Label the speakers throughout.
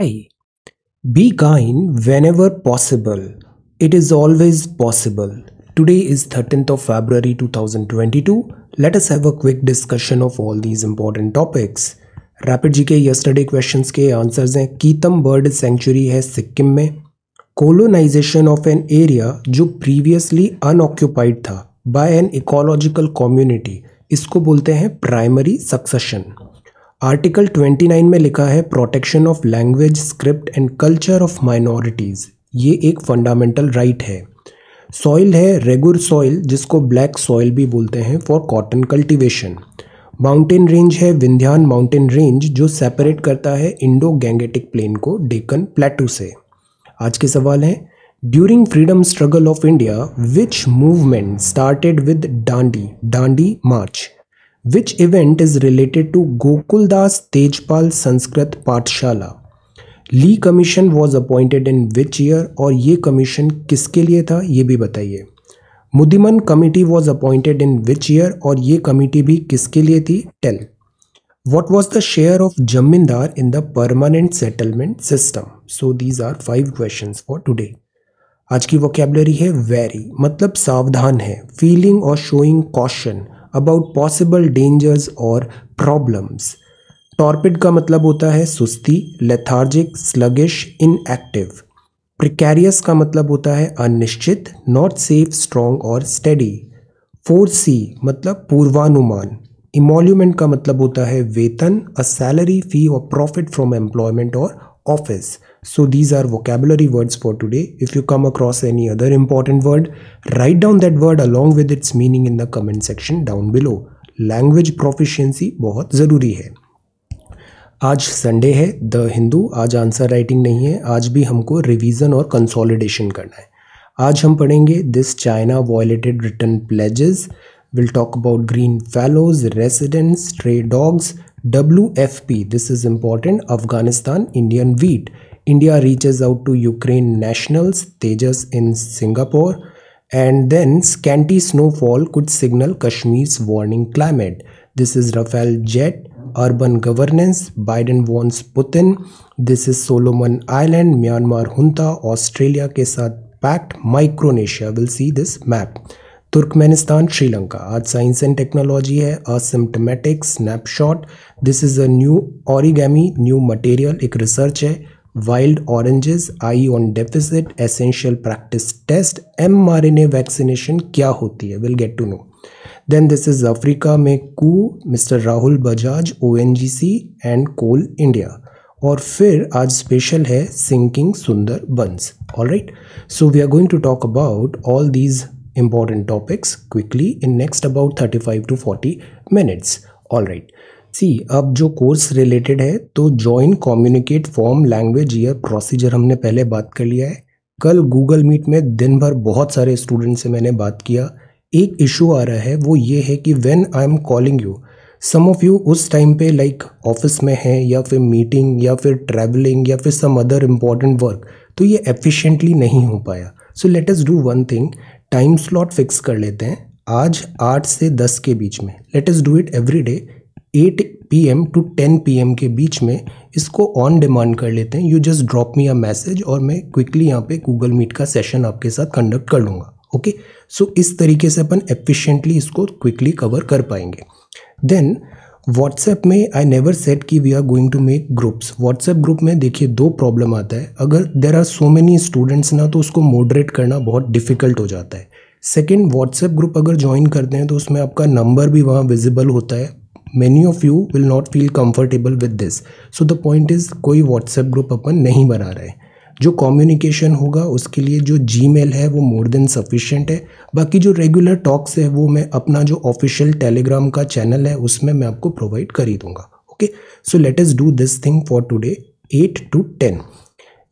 Speaker 1: Hi. Be kind whenever possible. It is always possible. Today is 13th of February 2022. Let us have a quick discussion of all these important topics. Rapid GK yesterday questions ke answers hain Kitam Bird Sanctuary hai Sikkim mein. Colonization of an area jo previously unoccupied tha by an ecological community. Community इसको बोलते हैं primary succession article 29 में लिखा है protection of language script and culture of minorities ये एक fundamental right right है soil है रेगुर सॉइल जिसको ब्लैक सॉइल भी बोलते हैं for cotton cultivation mountain range है विंध्यान माउंटेन रेंज जो सेपरेट करता है इंडो गैंगेटिक प्लेन को डेकन प्लेटू से आज के सवाल हैं during freedom struggle of India which movement started with Dandi Dandi march which event is related to Gokuldas Tejpal Sanskrit Pathshala Lee commission was appointed in which year और ये कमीशन किसके लिए था ये भी बताइए Muddiman committee was appointed in which year और ये कमिटी भी किसके लिए थी tell what was the share of zamindar in the permanent settlement system so these are five question for today आज की वोकेबलरी है वेरी मतलब सावधान है फीलिंग और showing caution about possible dangers और प्रॉब्लम्स टॉर्पिड का मतलब होता है सुस्ती लेथार्जिक स्लगिश इनएक्टिव प्रिकैरियस का मतलब होता है अनिश्चित नॉट सेफ स्ट्रॉन्ग और स्टेडी फोर सी मतलब पूर्वानुमान इमोल्यूमेंट का मतलब होता है वेतन अ सैलरी फी और प्रॉफिट फ्रॉम एम्प्लॉयमेंट और office So these are vocabulary words for today. If you come across any other important word, write down that word along with its meaning in the comment section down below. Language proficiency बहुत ज़रूरी है आज Sunday है the Hindu आज answer writing नहीं है आज भी हमको रिवीजन और कंसोलिडेशन करना है आज हम पढ़ेंगे this China violated return pledges will talk about green fellows residents stray dogs W F P this is important Afghanistan Indian wheat India reaches out to Ukraine nationals, Tejas in Singapore, and then scanty snowfall could signal Kashmir's warning climate. This is Rafael Jet, urban governance, Biden warns Putin. This is Solomon Island, Myanmar junta, Australia के साथ pact Micronesia will see this map Turkmenistan Sri Lanka आज science and technology है asymptomatic snapshot this is a new origami new material एक research है wild oranges, eye on deficit, essential practice test, mRNA vaccination क्या होती है will get to know then this is Africa में coup mister Rahul Bajaj O and Coal India और फिर आज special है sinking Sundarbans all right so we are going to talk about all these important topics quickly in next about 35 to 40 minutes all right see अब जो course related है तो join communicate form language year procedure हमने पहले बात कर लिया है कल गूगल मीट में दिन भर बहुत सारे स्टूडेंट से मैंने बात किया एक इशू आ रहा है वो ये है कि when I am calling you some of you उस टाइम पे लाइक like, ऑफिस में हैं या फिर मीटिंग या फिर ट्रैवलिंग या फिर सम अदर इम्पॉर्टेंट वर्क तो ये एफिशिएंटली नहीं हो पाया so let us do one thing time slot fix कर लेते हैं आज आठ से दस के बीच में let us do it every day at P M to ten P M के बीच में इसको ऑन डिमांड कर लेते हैं you just drop me a message और मैं क्विकली यहाँ पे गूगल मीट का सेशन आपके साथ कंडक्ट कर लूँगा ओके सो इस तरीके से अपन एफिशिएंटली इसको क्विकली कवर कर पाएंगे देन व्हाट्सएप में आई नेवर सेट कि we are going to make groups WhatsApp group में देखिए दो प्रॉब्लम आता है अगर there are so many students ना तो उसको मॉडरेट करना बहुत डिफिकल्ट हो जाता है सेकेंड व्हाट्सएप ग्रुप अगर ज्वाइन करते हैं तो उसमें आपका नंबर भी वहाँ विजिबल होता है many of you will not feel comfortable with this so the point is कोई व्हाट्सएप ग्रुप अपन नहीं बना रहे जो कम्युनिकेशन होगा उसके लिए जो जी है वो मोर देन सफिशेंट है बाकी जो रेगुलर टॉक्स है वो मैं अपना जो ऑफिशियल टेलीग्राम का चैनल है उसमें मैं आपको प्रोवाइड कर ही दूंगा okay so let's do this thing for today at two ten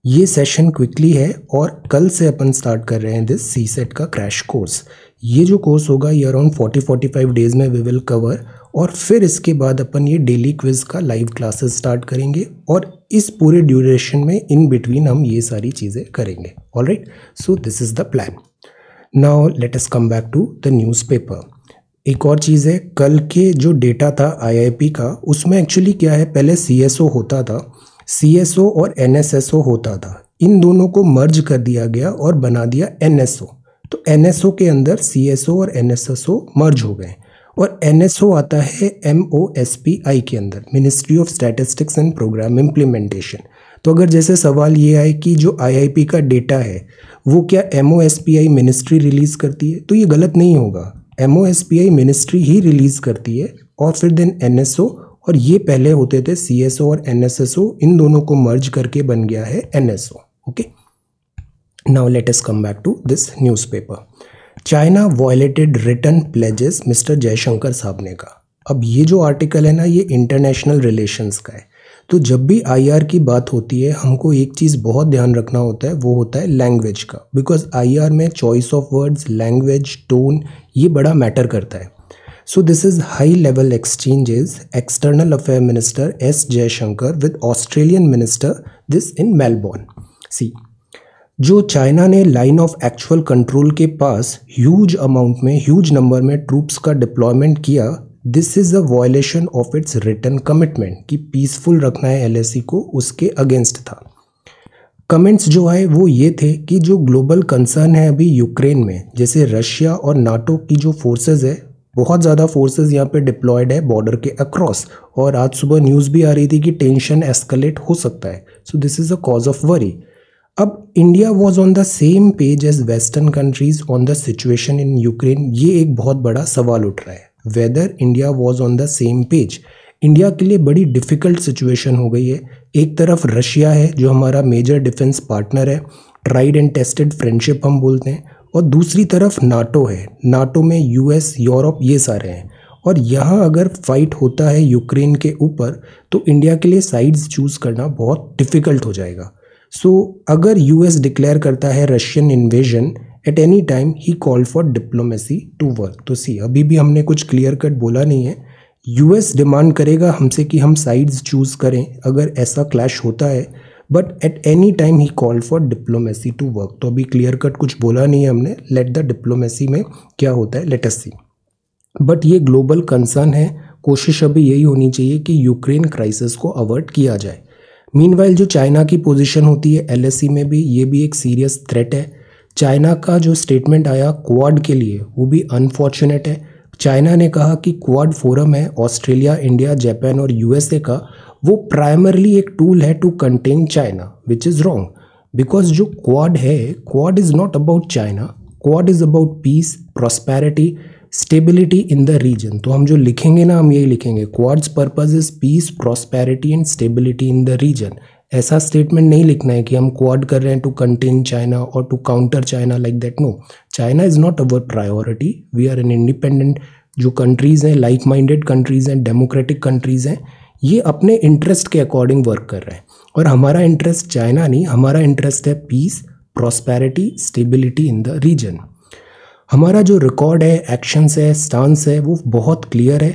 Speaker 1: ये सेशन क्विकली है और कल से अपन स्टार्ट कर रहे हैं दिस सी सेट का क्रैश कोर्स ये जो कोर्स होगा ये around forty forty five days में वी विल कवर और फिर इसके बाद अपन ये डेली क्विज़ का लाइव क्लासेस स्टार्ट करेंगे और इस पूरे ड्यूरेशन में इन बिटवीन हम ये सारी चीज़ें करेंगे all right so this is the plan now let us come back to the newspaper एक और चीज़ है कल के जो डेटा था आईआईपी का उसमें एक्चुअली क्या है पहले सीएसओ होता था सीएसओ और एनएसएसओ होता था इन दोनों को मर्ज कर दिया गया और बना दिया एनएसओ तो एनएसओ के अंदर सीएसओ और एनएसएसओ मर्ज हो गए और एन आता है M O S P I के अंदर ministry of statistics and programme implementation तो अगर जैसे सवाल ये आए कि जो आई का डेटा है वो क्या M O S P I ministry release करती है तो ये गलत नहीं होगा M O S P I ministry ही रिलीज़ करती है और फिर देन एन एस ओ और ये पहले होते थे सी एस ओ और एन एस एस ओ इन दोनों को मर्ज करके बन गया है N S okay now let's come back to this newspaper China violated return pledges mister Jaishankar साहब ने कहा अब ये जो आर्टिकल है ना ये इंटरनेशनल रिलेशंस का है तो जब भी आईआर की बात होती है हमको एक चीज़ बहुत ध्यान रखना होता है वो होता है लैंग्वेज का बिकॉज आईआर में choice of words language tone ये बड़ा मैटर करता है so this is high level exchanges external affair minister S Jaishankar with Australian minister this in Melbourne see जो चाइना ने लाइन ऑफ एक्चुअल कंट्रोल के पास ह्यूज अमाउंट में ह्यूज नंबर में ट्रूप्स का डिप्लॉयमेंट किया this is a violation of its return commitment कि peaceful रखना है एल e को उसके अगेंस्ट था कमेंट्स जो आए वो ये थे कि जो ग्लोबल कंसर्न है अभी यूक्रेन में जैसे रशिया और नाटो की जो फोर्सेज है बहुत ज़्यादा फोर्सेज यहाँ पे डिप्लॉयड है बॉर्डर के अक्रॉस और आज सुबह न्यूज़ भी आ रही थी कि टेंशन एस्केलेट हो सकता है so this is a cause of worry अब India was on the same page as western countries on the situation in Ukraine ये एक बहुत बड़ा सवाल उठ रहा है whether India was on the same page India के लिए बड़ी डिफ़िकल्ट सिचुएशन हो गई है एक तरफ रशिया है जो हमारा मेजर डिफेंस पार्टनर है ट्राइड एंड टेस्टेड फ्रेंडशिप हम बोलते हैं और दूसरी तरफ नाटो है नाटो में यूएस यूरोप ये सारे हैं और यहाँ अगर फाइट होता है यूक्रेन के ऊपर तो इंडिया के लिए साइड्स चूज़ करना बहुत डिफ़िकल्ट हो जाएगा सो so, अगर एस डिक्लेयर करता है Russian invasion at any time he call for diplomacy to work तो सी अभी भी हमने कुछ क्लियर कट बोला नहीं है यू एस डिमांड करेगा हमसे कि हम साइड्स चूज़ करें अगर ऐसा क्लैश होता है but at any time he call for diplomacy to work तो अभी क्लियर कट कुछ बोला नहीं है हमने लेट द डिप्लोमेसी में क्या होता है लेटस सी बट ये ग्लोबल कंसर्न है कोशिश अभी यही होनी चाहिए कि यूक्रेन क्राइसिस को अवॉइड किया जाए मीनवाइल जो चाइना की पोजीशन होती है एल e में भी ये भी एक सीरियस थ्रेट है चाइना का जो स्टेटमेंट आया क्वाड के लिए वो भी अनफॉर्चुनेट है चाइना ने कहा कि क्वाड फोरम है ऑस्ट्रेलिया इंडिया जापान और यूएसए का वो प्राइमरली एक टूल है to contain China which is wrong because जो क्वाड है Quad is not about China Quad is about peace prosperity stability in the region तो हम जो लिखेंगे ना हम यही लिखेंगे Quad's purpose is peace prosperity and stability in the region ऐसा स्टेटमेंट नहीं लिखना है कि हम क्वाड कर रहे हैं टू कंटेन चाइना और to counter China like that no China is not our priority we are an independent जो कंट्रीज़ हैं लाइक माइंडेड कंट्रीज़ हैं डेमोक्रेटिक कंट्रीज़ हैं ये अपने इंटरेस्ट के अकॉर्डिंग वर्क कर रहे हैं और हमारा इंटरेस्ट चाइना नहीं हमारा इंटरेस्ट है peace prosperity stability in the region हमारा जो रिकॉर्ड है एक्शंस है स्टांस है वो बहुत क्लियर है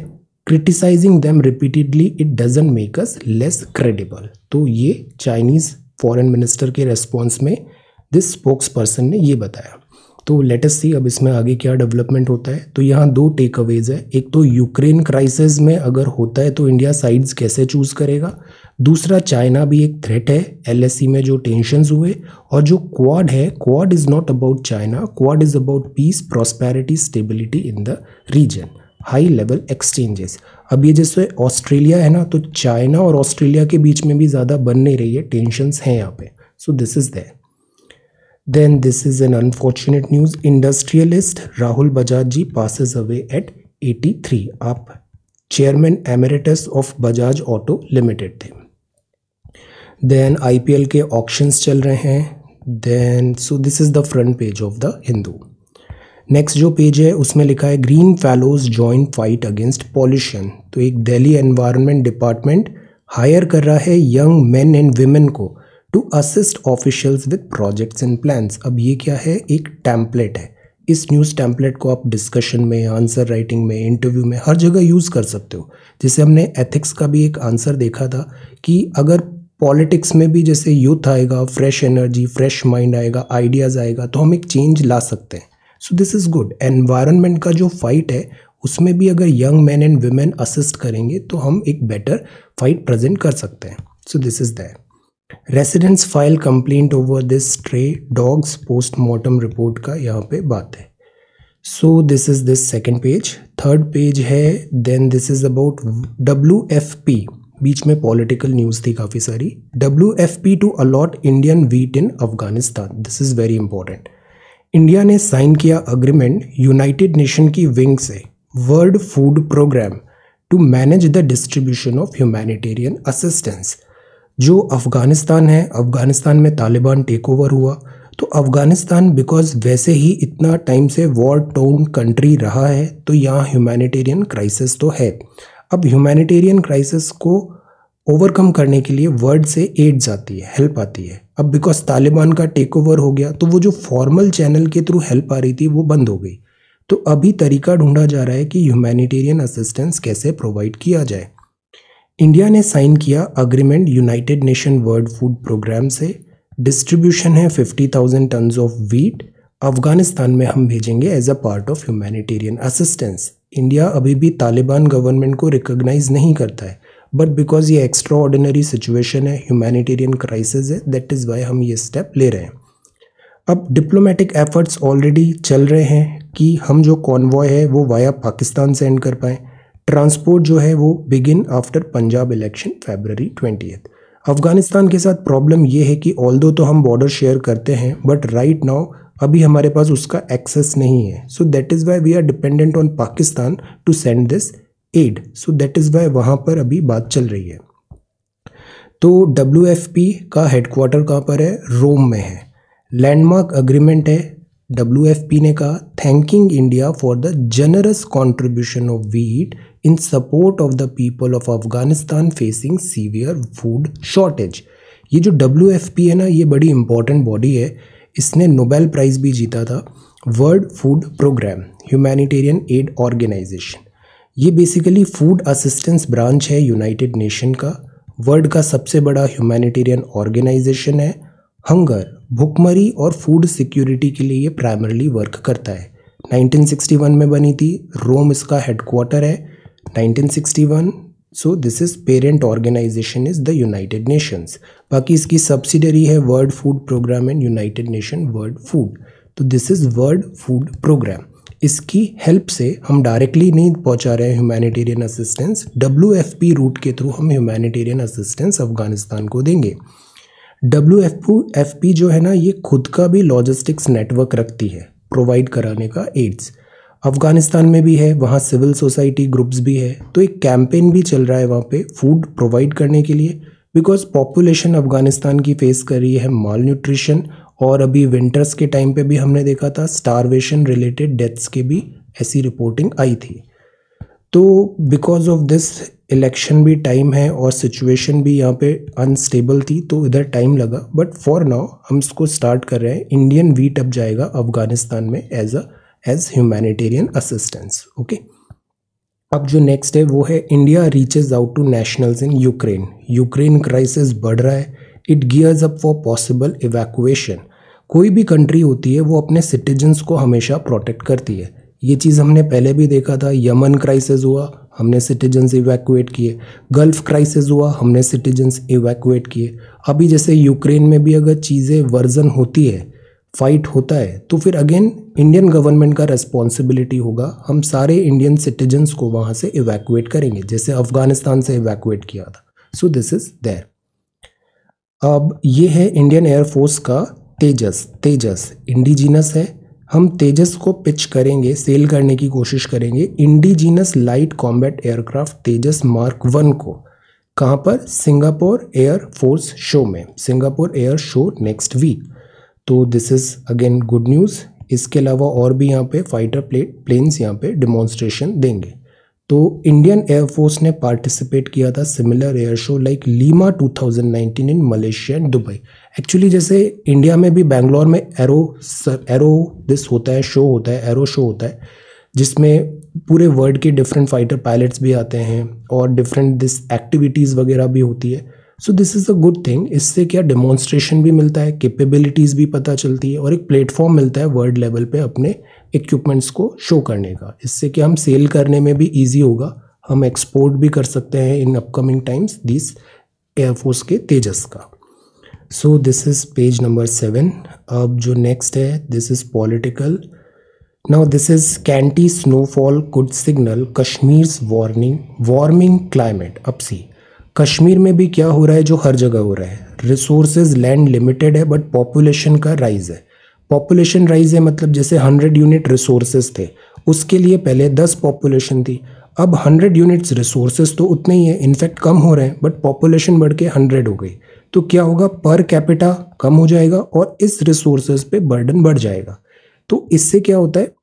Speaker 1: criticising them repeatedly it doesn't make us less credible तो ये चाइनीज़ फॉरेन मिनिस्टर के रेस्पॉन्स में दिस स्पोक्स पर्सन ने ये बताया तो लेटेस्ट सी अब इसमें आगे क्या डेवलपमेंट होता है तो यहाँ दो टेक अवेज है एक तो यूक्रेन क्राइसिस में अगर होता है तो इंडिया साइड्स कैसे चूज़ करेगा दूसरा चाइना भी एक थ्रेट है एल e में जो टेंशनस हुए और जो क्वाड है Quad is not about China Quad is about peace prosperity stability in the region high level exchanges अब ये जैसे ऑस्ट्रेलिया है ना तो चाइना और ऑस्ट्रेलिया के बीच में भी ज़्यादा बन नहीं रही है टेंशनस हैं यहाँ पे so this is that Then this is an unfortunate news. Industrialist Rahul bajaj ji passes away at 83. up chairman emeritus of bajaj auto limited the then ipl ke auctions chal rahe hain then so this is the front page of the hindu next जो page है उसमें लिखा है green fellows join fight against pollution तो एक Delhi environment department hire कर रहा है यंग मेन एंड वीमेन को to assist officials with projects and plans अब ये क्या है एक टैम्पलेट है इस न्यूज़ टैम्पलेट को आप डिस्कशन में आंसर राइटिंग में इंटरव्यू में हर जगह यूज़ कर सकते हो जैसे हमने एथिक्स का भी एक आंसर देखा था कि अगर पॉलिटिक्स में भी जैसे यूथ आएगा फ्रेश एनर्जी फ्रेश माइंड आएगा आइडियाज़ आएगा तो हम एक चेंज ला सकते हैं so this is good environment का जो फाइट है उसमें भी अगर young man and women assist करेंगे तो हम एक बेटर फाइट प्रेजेंट कर सकते हैं so this is that residence file complaint over this stray dogs postmortem report का यहाँ पे बात है so this is this second page third page है then this is about W F P बीच में पॉलिटिकल न्यूज़ थी काफ़ी सारी W F P to allot Indian wheat in Afghanistan this is very important India ने साइन किया agreement United Nation की wing से World Food programme to manage the distribution of humanitarian assistance जो अफ़गानिस्तान है अफ़गानिस्तान में तालिबान टेक ओवर हुआ तो अफ़गानिस्तान बिकॉज़ वैसे ही इतना टाइम से वॉर टोन कंट्री रहा है तो यहाँ ह्यूमैनिटेरियन क्राइसिस तो है अब ह्यूमैनिटेरियन क्राइसिस को ओवरकम करने के लिए वर्ल्ड से एड्स आती है हेल्प आती है अब बिकॉज तालिबान का टेक ओवर हो गया तो वो जो फॉर्मल चैनल के थ्रू हेल्प आ रही थी वो बंद हो गई तो अभी तरीका ढूंढा जा रहा है कि ह्यूमैनिटेरियन असिस्टेंस कैसे प्रोवाइड किया जाए इंडिया ने साइन किया agreement United Nation World Food Programme से डिस्ट्रीब्यूशन है fifty thousand tons of wheat Afghanistan में हम भेजेंगे as a part of humanitarian assistance India अभी भी तालिबान गवर्नमेंट को रिकोगनाइज़ नहीं करता है बट बिकॉज ये एक्स्ट्रा ऑर्डिनरी सिचुएशन है ह्यूमैनिटेरियन क्राइसिस है दैट इज़ वाई हम ये स्टेप ले रहे हैं अब डिप्लोमेटिक एफर्ट्स ऑलरेडी चल रहे हैं कि हम जो कॉन्वॉय है वो वाया पाकिस्तान सेंड कर पाएँ ट्रांसपोर्ट जो है वो begin after Punjab election February twenty Afghanistan के साथ प्रॉब्लम ये है कि ऑल तो हम बॉर्डर शेयर करते हैं बट राइट नाउ अभी हमारे पास उसका एक्सेस नहीं है so that is why we are dependent on Pakistan to send this aid so that is why वहाँ पर अभी बात चल रही है तो डब्ल्यू एफ पी का हेडक्वाटर कहाँ पर है रोम में है लैंडमार्क अग्रीमेंट है डब्ल्यू एफ पी ने कहा thanking India for the generous contribution of wheat in support of the people of Afghanistan facing severe food shortage. ये जो डब्ल्यू एफ पी है ना ये बड़ी इंपॉर्टेंट बॉडी है इसने नोबेल प्राइज़ भी जीता था World Food Programme humanitarian aid organisation ये बेसिकली फूड असिस्टेंस ब्रांच है यूनाइटेड नेशन का वर्ल्ड का सबसे बड़ा ह्यूमैनिटेरियन ऑर्गेनाइजेशन है हंगर भुखमरी और फूड सिक्योरिटी के लिए ये प्राइमरली वर्क करता है 1961 में बनी थी रोम इसका हेडक्वार्टर है 1961 so this is parent organisation is the United Nations बाकी इसकी सब्सिडरी है World Food Programme and United Nation World Food तो this is World Food Programme इसकी हेल्प से हम डायरेक्टली नहीं पहुंचा रहे हैं humanitarian assistance W F P route के थ्रू हम ह्यूमैनिटेरियन असिस्टेंस अफगानिस्तान को देंगे डब्ल्यू एफ पी जो है ना ये खुद का भी लॉजिस्टिक्स नेटवर्क रखती है प्रोवाइड कराने का एड्स अफगानिस्तान में भी है वहाँ सिविल सोसाइटी ग्रुप्स भी है तो एक कैंपेन भी चल रहा है वहाँ पे फूड प्रोवाइड करने के लिए बिकॉज पॉपुलेशन अफगानिस्तान की फेस कर रही है माल न्यूट्रिशन और अभी विंटर्स के टाइम पे भी हमने देखा था स्टारवेशन रिलेटेड डेथ्स के भी ऐसी रिपोर्टिंग आई थी तो बिकॉज ऑफ दिस इलेक्शन भी टाइम है और सिचुएशन भी यहाँ पे अनस्टेबल थी तो इधर टाइम लगा बट फॉर नाउ हम इसको स्टार्ट कर रहे हैं इंडियन वीट अब जाएगा अफगानिस्तान में as a as humanitarian assistance okay अब जो नेक्स्ट है वो है India reaches out to nationals in Ukraine Ukraine crisis बढ़ रहा है it gears up for possible evacuation कोई भी कंट्री होती है वो अपने सिटीजन्स को हमेशा प्रोटेक्ट करती है ये चीज़ हमने पहले भी देखा था यमन क्राइसिस हुआ हमने सिटीजन्स इवैक्यूएट किए गल्फ़ क्राइसिस हुआ हमने सिटीजन्स इवैक्यूएट किए अभी जैसे यूक्रेन में भी अगर चीज़ें वर्जन होती है फाइट होता है तो फिर अगेन इंडियन गवर्नमेंट का रेस्पॉन्सिबिलिटी होगा हम सारे इंडियन सिटीजन्स को वहाँ से इवैक्यूएट करेंगे जैसे अफगानिस्तान से इवैक्यूएट किया था सो दिस इज़ देयर अब ये है इंडियन एयरफोर्स का तेजस तेजस इंडिजीनस है हम तेजस को पिच करेंगे सेल करने की कोशिश करेंगे indigenous light combat aircraft Tejas mark one को कहाँ पर सिंगापुर एयर फोर्स शो में Singapore Air Show next week तो this is again good news इसके अलावा और भी यहाँ पे फाइटर प्लेट प्लेन्स यहाँ पे डिमॉन्स्ट्रेशन देंगे तो इंडियन एयरफोर्स ने पार्टिसिपेट किया था similar air show like Lima 2019 in Malaysia and Dubai actually जैसे इंडिया में भी बैंगलोर में एरो एरो दिस होता है शो होता है एरो शो होता है जिसमें पूरे वर्ल्ड के डिफरेंट फाइटर पायलट्स भी आते हैं और डिफरेंट दिस एक्टिविटीज़ वगैरह भी होती है so this is a good thing इससे क्या डेमोन्स्ट्रेशन भी मिलता है कैपेबिलिटीज़ भी पता चलती है और एक प्लेटफॉर्म मिलता है वर्ल्ड लेवल पे अपने इक्विपमेंट्स को शो करने का इससे क्या हम सेल करने में भी ईजी होगा हम एक्सपोर्ट भी कर सकते हैं in upcoming times this Air Force के तेजस का so this is page number seven अब जो नेक्स्ट है this is political now this is scanty snowfall could signal Kashmir warning warming climate अपसी कश्मीर में भी क्या हो रहा है जो हर जगह हो रहा है रिसोर्सेज लैंड लिमिटेड है बट पॉपुलेशन का राइज है पॉपुलेशन राइज है मतलब जैसे हंड्रेड यूनिट रिसोर्सेज थे उसके लिए पहले दस पॉपुलेशन थी अब हंड्रेड यूनिट्स रिसोर्सेज तो उतने ही है इनफैक्ट कम हो रहे हैं बट पॉपुलेशन बढ़ के हंड्रेड हो गई तो क्या होगा पर कैपिटा कम हो जाएगा और इस रिसोर्सेज पे बर्डन बढ़ जाएगा तो इससे क्या होता है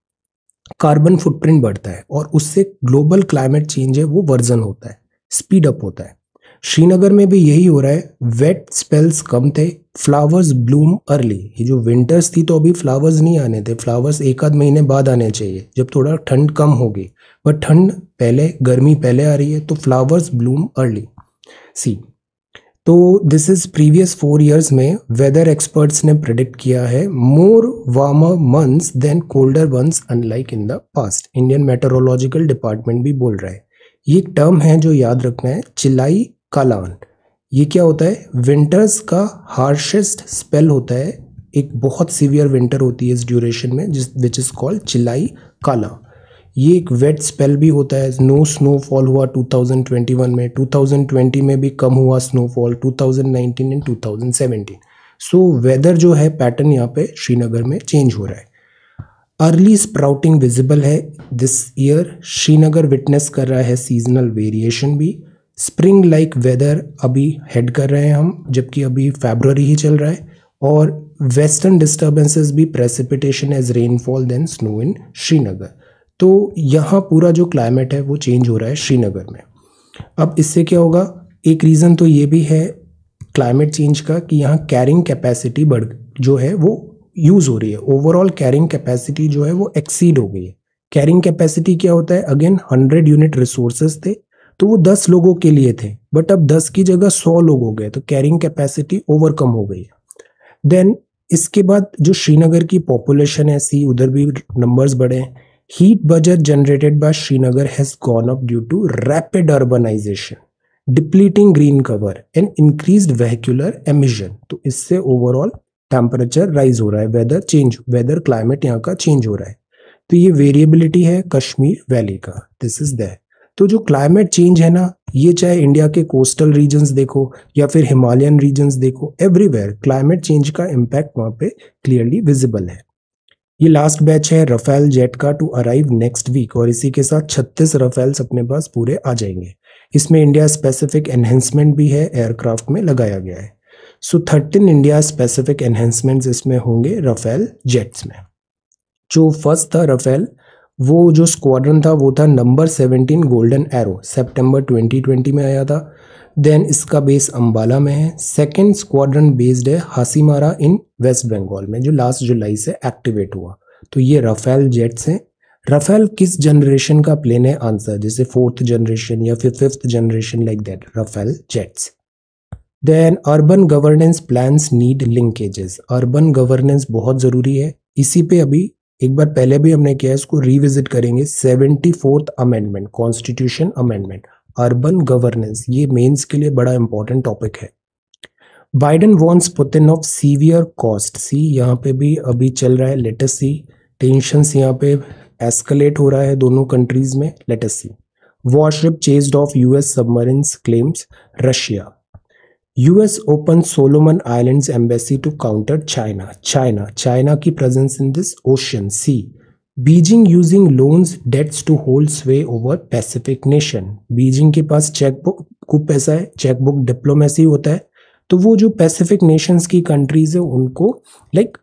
Speaker 1: कार्बन फुटप्रिंट बढ़ता है और उससे ग्लोबल क्लाइमेट चेंज है वो वर्जन होता है स्पीड अप होता है श्रीनगर में भी यही हो रहा है वेट स्पेल्स कम थे फ्लावर्स ब्लूम अर्ली ये जो विंटर्स थी तो अभी फ्लावर्स नहीं आने थे फ्लावर्स एक आध महीने बाद आने चाहिए जब थोड़ा ठंड कम होगी बट ठंड पहले गर्मी पहले आ रही है तो फ्लावर्स ब्लूम अर्ली सी तो this is previous four years में वेदर एक्सपर्ट्स ने प्रडिक्ट किया है more warmer months than colder months unlike in the past Indian Meteorological Department भी बोल रहा है ये टर्म है जो याद रखना है चिलाई कालावन ये क्या होता है विंटर्स का हार्शेस्ट स्पेल होता है एक बहुत सीवियर विंटर होती है इस ड्यूरेशन में जिस विच इज़ कॉल्ड चिलाई काला ये एक वेट स्पेल भी होता है नो स्नोफॉल हुआ 2021 में 2020 में भी कम हुआ स्नोफॉल 2019 एंड 2017 सो वेदर जो है पैटर्न यहाँ पे श्रीनगर में चेंज हो रहा है अर्ली स्प्राउटिंग विजिबल है दिस ईयर श्रीनगर विटनेस कर रहा है सीजनल वेरिएशन भी स्प्रिंग लाइक वेदर अभी हेड कर रहे हैं हम जबकि अभी फेबररी ही चल रहा है और वेस्टर्न डिस्टर्बेंसेस भी precipitation as rainfall then snow in Srinagar तो यहाँ पूरा जो क्लाइमेट है वो चेंज हो रहा है श्रीनगर में अब इससे क्या होगा एक रीज़न तो ये भी है क्लाइमेट चेंज का कि यहाँ कैरिंग कैपेसिटी बढ़ जो है वो यूज़ हो रही है ओवरऑल कैरिंग कैपेसिटी जो है वो एक्सीड हो गई है कैरिंग कैपेसिटी क्या होता है अगेन हंड्रेड यूनिट रिसोर्सेज थे तो वो दस लोगों के लिए थे बट अब दस की जगह सौ लोग हो गए तो कैरिंग कैपेसिटी ओवरकम हो गई देन इसके बाद जो श्रीनगर की पॉपुलेशन है सी उधर भी नंबर्स बढ़े हैं budget generated by Srinagar has gone up due to rapid urbanisation depleting green cover and increase vehicular emission तो इससे ओवरऑल टेम्परेचर राइज हो रहा है वेदर चेंज वेदर क्लाइमेट यहाँ का चेंज हो रहा है तो ये वेरिएबिलिटी है कश्मीर वैली का दिस इज दैट तो जो क्लाइमेट चेंज है ना ये चाहे इंडिया के कोस्टल रीजन्स देखो या फिर हिमालयन रीजन्स देखो एवरीवेयर क्लाइमेट चेंज का इम्पैक्ट वहाँ पे क्लियरली विजिबल है ये लास्ट बैच है रफेल जेट का टू अराइव नेक्स्ट वीक और इसी के साथ 36 रफेल्स अपने पास पूरे आ जाएंगे इसमें इंडिया स्पेसिफिक एनहेंसमेंट भी है एयरक्राफ्ट में लगाया गया है so thirteen India specific enhancements इसमें होंगे रफेल जेट्स में जो फर्स्ट था रफेल वो जो स्क्वाड्रन था वो था number seventeen Golden Arrow September twenty twenty में आया था देन इसका बेस अम्बाला में है सेकेंड स्क्वाड्रन बेस्ड है हासीमारा इन वेस्ट बंगाल में जो लास्ट जुलाई से एक्टिवेट हुआ तो ये राफेल जेट्स हैं राफेल किस जनरेशन का प्लेन है आंसर जैसे फोर्थ जनरेशन या फिर fifth generation like that Rafale jets then urban governance plans need linkages urban governance बहुत ज़रूरी है इसी पे अभी एक बार पहले भी हमने किया है इसको रिविजिट करेंगे seventy fourth amendment constitution amendment urban governance ये मेंस के लिए बड़ा इंपॉर्टेंट टॉपिक है Biden wants Putin of severe cost see यहाँ पे भी अभी चल रहा है लेटेस्ट सी टेंशंस यहाँ पे एस्कलेट हो रहा है दोनों कंट्रीज में latest see warship chased off US submarines claims Russia US open Solomon Island embassy to counter China China China की presence in this ocean. See Beijing using loans debts to hold sway over Pacific nation Beijing के पास chequebook खूब पैसा है chequebook diplomacy होता है तो वो जो पैसिफिक नेशंस की कंट्रीज है उनको लाइक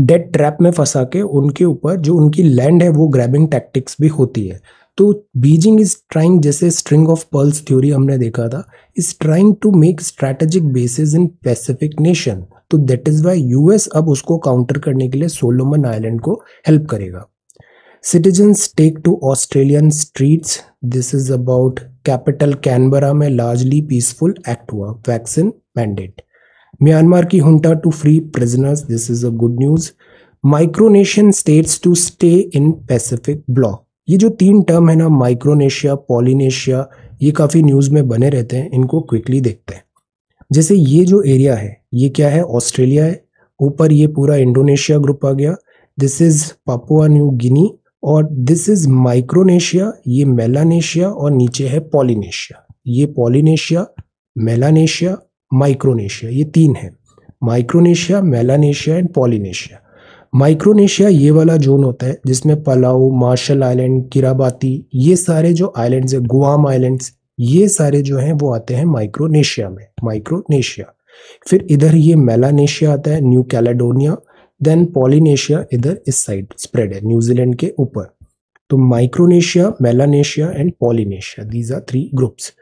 Speaker 1: डेट ट्रैप में फंसा के उनके ऊपर जो उनकी लैंड है वो ग्रैबिंग टैक्टिक्स भी होती है तो बीजिंग इज ट्राइंग जैसे स्ट्रिंग ऑफ पर्ल्स थ्योरी हमने देखा था is trying to make strategic basis in Pacific nation तो दैट इज वाई यूएस अब उसको काउंटर करने के लिए सोलोमन आइलैंड को हेल्प करेगा citizens take to Australian streets this is about capital Canberra में लार्जली पीसफुल एक्ट हुआ वैक्सीन मैंडेट म्यांमार की junta to free prisoners this is a good news Micronesian states to stay in Pacific bloc ये जो तीन term है ना Micronesia Polynesia ये काफ़ी न्यूज़ में बने रहते हैं इनको क्विकली देखते हैं जैसे ये जो एरिया है ये क्या है ऑस्ट्रेलिया है ऊपर ये पूरा इंडोनेशिया ग्रुप आ गया this is Papua New Guinea और दिस इज़ माइक्रोनेशिया ये मेलानेशिया और नीचे है पॉलिनेशिया ये पॉलिनेशिया मेलानेशिया माइक्रोनेशिया ये तीन है Micronesia Melanesia and Polynesia Micronesia ये वाला जोन होता है जिसमें पलाऊ मार्शल आइलैंड किराबाती ये सारे जो आइलैंड्स है गुआम आइलैंड्स ये सारे जो हैं वो आते हैं माइक्रोनेशिया में माइक्रोनेशिया फिर इधर ये मेलानेशिया आता है न्यू कैलेडोनिया देन पॉलीनेशिया इधर इस साइड स्प्रेड है न्यूजीलैंड के ऊपर तो Micronesia Melanesia and Polynesia these are three groups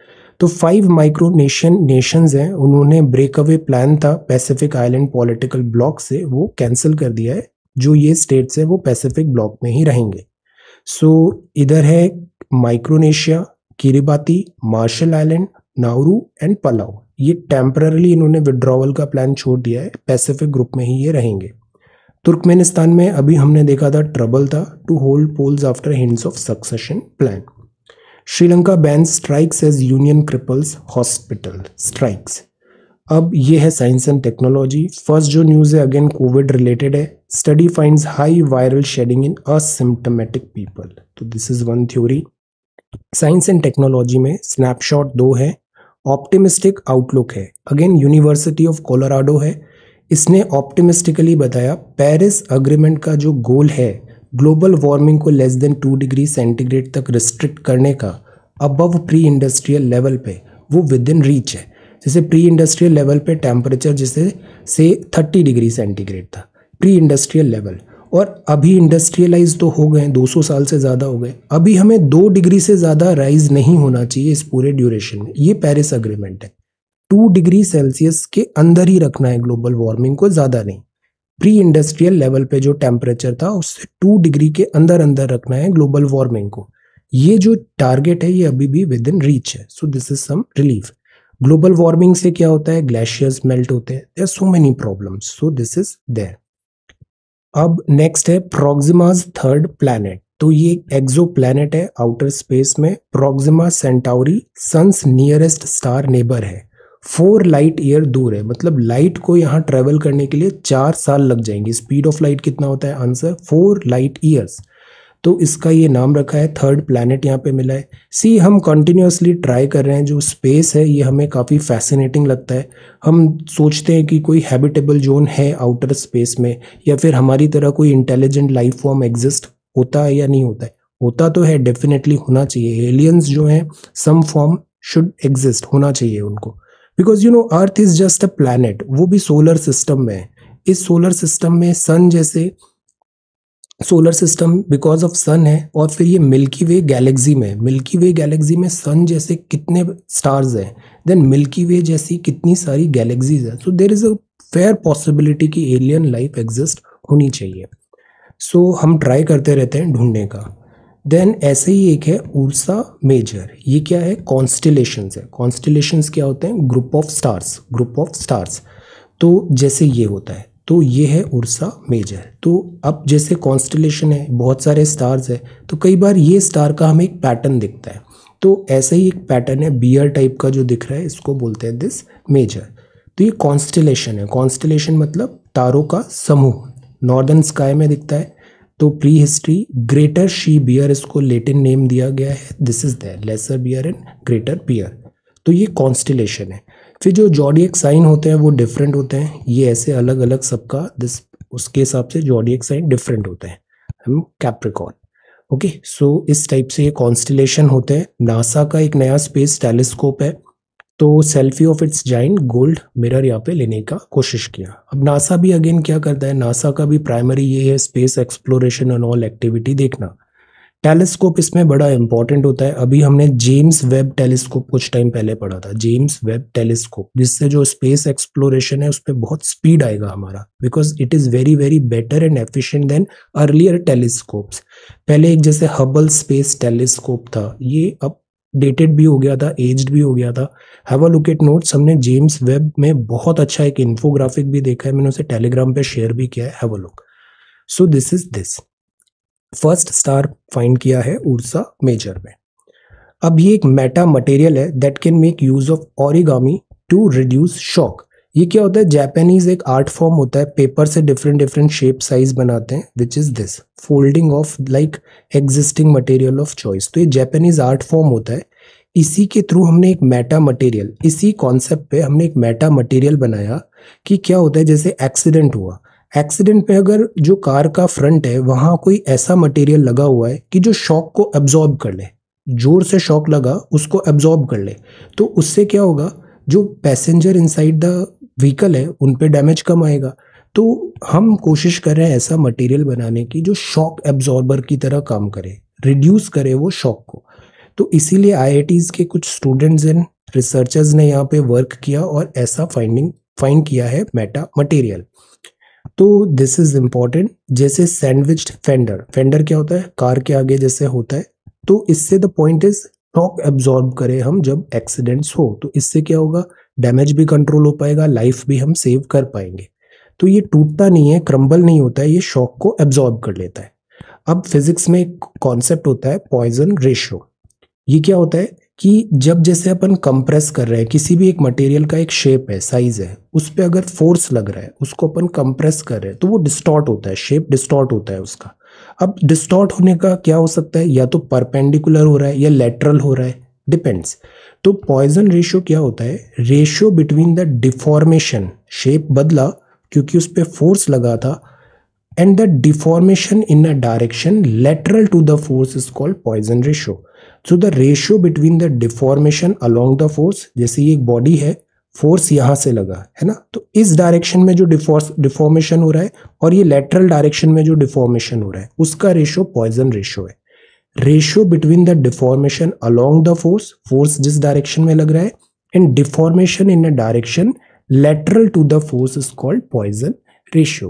Speaker 1: तो फाइव माइक्रोनेशियन नेशंस हैं उन्होंने ब्रेकअवे प्लान था पैसिफिक आइलैंड पॉलिटिकल ब्लॉक से वो कैंसिल कर दिया है जो ये स्टेट्स है वो पैसिफिक ब्लॉक में ही रहेंगे सो so, इधर है Micronesia Kiribati Marshall Island Nauru and Palau ये टेम्परली इन्होंने विड्रॉवल का प्लान छोड़ दिया है पैसिफिक ग्रुप में ही ये रहेंगे तुर्कमेनिस्तान में अभी हमने देखा था ट्रबल था to hold polls after hints of succession plan Sri Lanka ban strikes as union cripples hospital strikes अब ये है साइंस एंड टेक्नोलॉजी फर्स्ट जो न्यूज़ है अगेन कोविड रिलेटेड है study find high viral shedding in asymptomatic people तो this is one theory science and technology में snapshot दो है ऑप्टिमिस्टिक आउटलुक है अगेन यूनिवर्सिटी ऑफ कोलोराडो है इसने ऑप्टिमिस्टिकली बताया पेरिस अग्रीमेंट का जो गोल है ग्लोबल वार्मिंग को less than two degree centigrade तक रिस्ट्रिक्ट करने का अबव प्री इंडस्ट्रियल लेवल पे वो विद इन रीच है जैसे प्री इंडस्ट्रियल लेवल पे टेम्परेचर जैसे से थर्टी डिग्री सेंटीग्रेड था प्री इंडस्ट्रियल लेवल और अभी इंडस्ट्रियलाइज तो हो गए 200 साल से ज़्यादा हो गए अभी हमें दो डिग्री से ज़्यादा राइज नहीं होना चाहिए इस पूरे ड्यूरेशन में ये पेरिस अग्रीमेंट है टू डिग्री सेल्सियस के अंदर ही रखना है ग्लोबल वार्मिंग को ज़्यादा नहीं प्री इंडस्ट्रियल लेवल पे जो टेम्परेचर था उससे टू डिग्री के अंदर अंदर रखना है ग्लोबल वार्मिंग को ये जो टारगेट है ये अभी भी विद इन रीच है so this is some relief global warming से क्या होता है ग्लेशियर्स मेल्ट होते हैं there so many problems so this is there अब नेक्स्ट है प्रोक्सिमाज थर्ड प्लैनेट तो ये एक्जो प्लैनेट है आउटर स्पेस में Proxima Centauri sun's nearest star neighbour है फोर लाइट ईयर दूर है मतलब लाइट को यहाँ ट्रेवल करने के लिए चार साल लग जाएंगे स्पीड ऑफ लाइट कितना होता है आंसर फोर लाइट ईयर्स तो इसका ये नाम रखा है थर्ड प्लानट यहाँ पे मिला है सी हम कंटिन्यूसली ट्राई कर रहे हैं जो स्पेस है ये हमें काफ़ी फैसिनेटिंग लगता है हम सोचते हैं कि कोई हैबिटेबल जोन है आउटर स्पेस में या फिर हमारी तरह कोई इंटेलिजेंट लाइफ फॉर्म एग्जिस्ट होता है या नहीं होता है होता तो है डेफिनेटली होना चाहिए एलियंस जो हैं सम फॉर्म शुड एग्जिस्ट होना चाहिए उनको because you know earth is just a planet वो भी सोलर सिस्टम में है इस सोलर सिस्टम में सन जैसे solar system because of sun है और फिर ये मिल्की वे गैलेक्सी में मिल्की वे गैलेक्सी में सन जैसे कितने स्टार्स हैं देन मिल्की वे जैसी कितनी सारी गैलेक्सीज हैं so there is a fair possibility कि एलियन लाइफ एग्जिस्ट होनी चाहिए सो so, हम ट्राई करते रहते हैं ढूंढने का देन ऐसे ही एक है ऊर्सा मेजर ये क्या है कॉन्स्टिलेशंस है कॉन्स्टिलेशंस क्या होते हैं group of stars group of stars तो जैसे ये होता है तो ये है उर्सा मेजर तो अब जैसे कॉन्स्टलेशन है बहुत सारे स्टार्स है तो कई बार ये स्टार का हमें एक पैटर्न दिखता है तो ऐसा ही एक पैटर्न है बियर टाइप का जो दिख रहा है इसको बोलते हैं दिस मेजर तो ये कॉन्स्टलेशन है कॉन्स्टलेशन मतलब तारों का समूह नॉर्दर्न स्काई में दिखता है तो prehistory greater she bear इसको लेटिन नेम दिया गया है this is the lesser bear and greater bear तो ये कॉन्स्टलेशन है फिर जो जॉडियक साइन होते हैं वो डिफरेंट होते हैं ये ऐसे अलग अलग सबका दिस उसके हिसाब से जॉडियक साइन डिफरेंट होते हैं हम कैप्रिकॉन ओके सो इस टाइप से ये कॉन्स्टिलेशन होते हैं नासा का एक नया स्पेस टेलीस्कोप है तो selfie of its giant gold mirror यहाँ पे लेने का कोशिश किया अब नासा भी अगेन क्या करता है नासा का भी प्राइमरी ये है space exploration and all activity देखना टेलीस्कोप इसमें बड़ा इंपॉर्टेंट होता है अभी हमने जेम्स वेब टेलीस्कोप कुछ टाइम पहले पढ़ा था जेम्स वेब टेलीस्कोप जिससे जो स्पेस एक्सप्लोरेशन है उस पर बहुत स्पीड आएगा हमारा because it is very very better and efficient than earlier telescopes पहले एक जैसे हबल स्पेस टेलीस्कोप था ये अब डेटेड भी हो गया था एज्ड भी हो गया था have a look at notes हमने जेम्स वेब में बहुत अच्छा एक इन्फोग्राफिक भी देखा है मैंने उसे टेलीग्राम पे शेयर भी किया है have a look so this is this first star find किया है ऊर्सा मेजर में अब ये एक मेटा मटेरियल है that can make use of origami to reduce shock ये क्या होता है जैपनीज एक आर्ट फॉर्म होता है पेपर से डिफरेंट डिफरेंट शेप साइज बनाते हैं which is this folding of like existing material of choice तो ये जैपनीज आर्ट फॉर्म होता है इसी के थ्रू हमने एक मेटा मटेरियल इसी कॉन्सेप्ट पे हमने एक मेटा मटेरियल बनाया कि क्या होता है जैसे एक्सीडेंट हुआ एक्सीडेंट पे अगर जो कार का फ्रंट है वहाँ कोई ऐसा मटेरियल लगा हुआ है कि जो शॉक को एब्जॉर्ब कर ले जोर से शॉक लगा उसको एब्जॉर्ब कर ले तो उससे क्या होगा जो पैसेंजर इनसाइड द व्हीकल है उन पर डैमेज कम आएगा तो हम कोशिश कर रहे हैं ऐसा मटेरियल बनाने की जो शॉक एब्जॉर्बर की तरह काम करे रिड्यूस करे वो शॉक को तो इसीलिए आई के कुछ स्टूडेंट्स एंड रिसर्चर्स ने यहाँ पे वर्क किया और ऐसा फाइंडिंग फाइंड किया है मेटा मटेरियल तो दिस इज इम्पॉर्टेंट जैसे सैंडविच फेंडर फेंडर क्या होता है कार के आगे जैसे होता है तो इससे the point is talk absorb करें हम जब एक्सीडेंट्स हो तो इससे क्या होगा डैमेज भी कंट्रोल हो पाएगा लाइफ भी हम सेव कर पाएंगे तो ये टूटता नहीं है क्रम्बल नहीं होता है ये शॉक को एब्जॉर्ब कर लेता है अब फिजिक्स में एक कॉन्सेप्ट होता है पॉइजन रेशियो ये क्या होता है कि जब जैसे अपन कंप्रेस कर रहे हैं किसी भी एक मटेरियल का एक शेप है साइज है उस पर अगर फोर्स लग रहा है उसको अपन कंप्रेस कर रहे हैं तो वो डिस्टॉर्ट होता है शेप डिस्टॉर्ट होता है उसका अब डिस्टॉर्ट होने का क्या हो सकता है या तो परपेंडिकुलर हो रहा है या लेटरल हो रहा है डिपेंड्स तो पॉइजन रेशियो क्या होता है ratio between the deformation shape बदला क्योंकि उस पर फोर्स लगा था and the deformation in a direction lateral to the force is called Poisson ratio so the ratio between the deformation along the force जैसे ये एक बॉडी है फोर्स यहां से लगा है ना तो इस डायरेक्शन में जो डिफॉर्मेशन हो रहा है और ये लेटरल डायरेक्शन में जो डिफॉर्मेशन हो रहा है उसका रेशियो पॉइजन रेशियो है ratio between the deformation along the force force जिस डायरेक्शन में लग रहा है and deformation in a direction lateral to the force is called Poisson ratio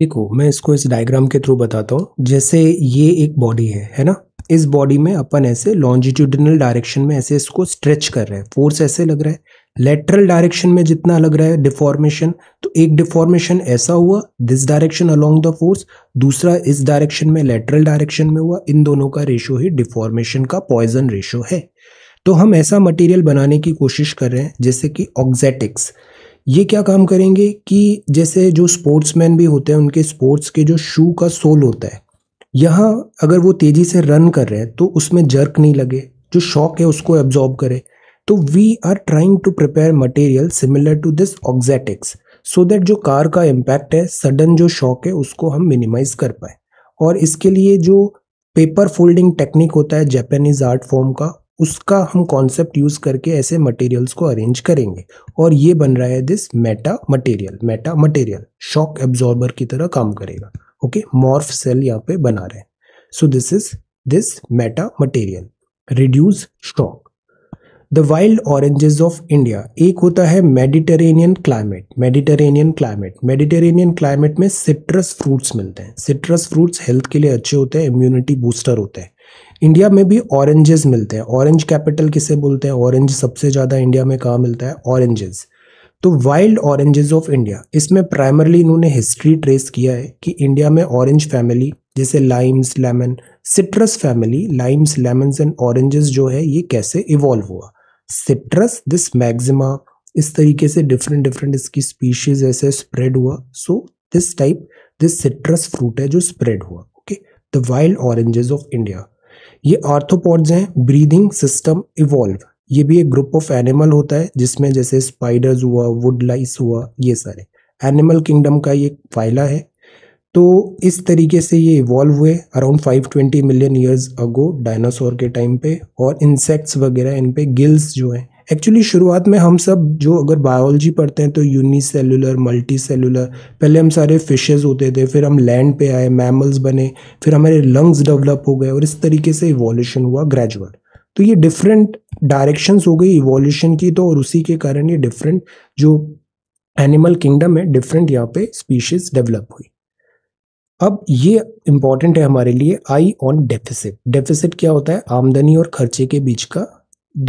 Speaker 1: देखो मैं इसको इस डायग्राम के थ्रू बताता हूँ जैसे ये एक बॉडी है है ना इस बॉडी में अपन ऐसे लॉन्जिट्यूडनल डायरेक्शन में ऐसे इसको स्ट्रेच कर रहे हैं फोर्स ऐसे लग रहा है लेटरल डायरेक्शन में जितना लग रहा है डिफॉर्मेशन तो एक डिफॉर्मेशन ऐसा हुआ this direction along the force दूसरा इस डायरेक्शन में लेटरल डायरेक्शन में हुआ इन दोनों का रेशो ही डिफॉर्मेशन का पॉइजन रेशो है तो हम ऐसा मटेरियल बनाने की कोशिश कर रहे हैं जैसे कि ऑक्जेटिक्स ये क्या काम करेंगे कि जैसे जो स्पोर्ट्समैन भी होते हैं उनके स्पोर्ट्स के जो शू का सोल होता है यहाँ अगर वो तेज़ी से रन कर रहे हैं तो उसमें जर्क नहीं लगे जो शॉक है उसको एब्जॉर्ब करे तो we are trying to prepare material similar to this auxetics so that जो कार का इम्पैक्ट है सडन जो शॉक है उसको हम मिनिमाइज कर पाए और इसके लिए जो पेपर फोल्डिंग टेक्निक होता है जैपनीज आर्ट फॉर्म का उसका हम कॉन्सेप्ट यूज़ करके ऐसे मटेरियल्स को अरेंज करेंगे और ये बन रहा है this metamaterial metamaterial shock absorber की तरह काम करेगा ओके मॉर्फ सेल यहाँ पे बना रहे हैं so this is this metamaterial reduce stock the wild oranges of India एक होता है Mediterranean climate Mediterranean climate Mediterranean climate में सिट्रस फ्रूट्स मिलते हैं सिट्रस फ्रूट्स हेल्थ के लिए अच्छे होते हैं इम्यूनिटी बूस्टर होते हैं इंडिया में भी ऑरेंजेस मिलते हैं ऑरेंज कैपिटल किसे बोलते हैं ऑरेंज सबसे ज़्यादा इंडिया में कहाँ मिलता है ऑरेंजेस तो वाइल्ड ऑरेंजेस ऑफ इंडिया इसमें प्राइमरली इन्होंने हिस्ट्री ट्रेस किया है कि इंडिया में ऑरेंज फैमिली जैसे limes lemon citrus family limes lemons and oranges जो है ये कैसे इवॉल्व हुआ सिट्रस दिस मैग्जिमा इस तरीके से डिफरेंट डिफरेंट इसकी स्पीशीज ऐसे स्प्रेड हुआ so this type this citrus fruit है जो स्प्रेड हुआ okay the wild oranges of India ये आर्थोपॉड्स हैं ब्रीदिंग सिस्टम इवॉल्व ये भी एक ग्रुप ऑफ एनिमल होता है जिसमें जैसे स्पाइडर्स हुआ वुड लाइस हुआ ये सारे एनिमल किंगडम का ये फाइला है तो इस तरीके से ये इवॉल्व हुए around 520 million years ago dinosaur के टाइम पे और इंसेक्ट्स वगैरह इन पे गिल्स जो हैं एक्चुअली शुरुआत में हम सब जो अगर बायोलॉजी पढ़ते हैं तो यूनिसेलुलर मल्टी सेलुलर पहले हम सारे फिशेज होते थे फिर हम लैंड पे आए मैमल्स बने फिर हमारे लंग्स डेवलप हो गए और इस तरीके से इवोल्यूशन हुआ ग्रेजुअल तो ये डिफरेंट डायरेक्शंस हो गई इवोल्यूशन की तो और उसी के कारण ये डिफरेंट जो एनिमल किंगडम है डिफरेंट यहाँ पे स्पीशीज डेवलप हुई अब ये इम्पॉर्टेंट है हमारे लिए आई ऑन डेफिसिट डेफिसिट क्या होता है आमदनी और खर्चे के बीच का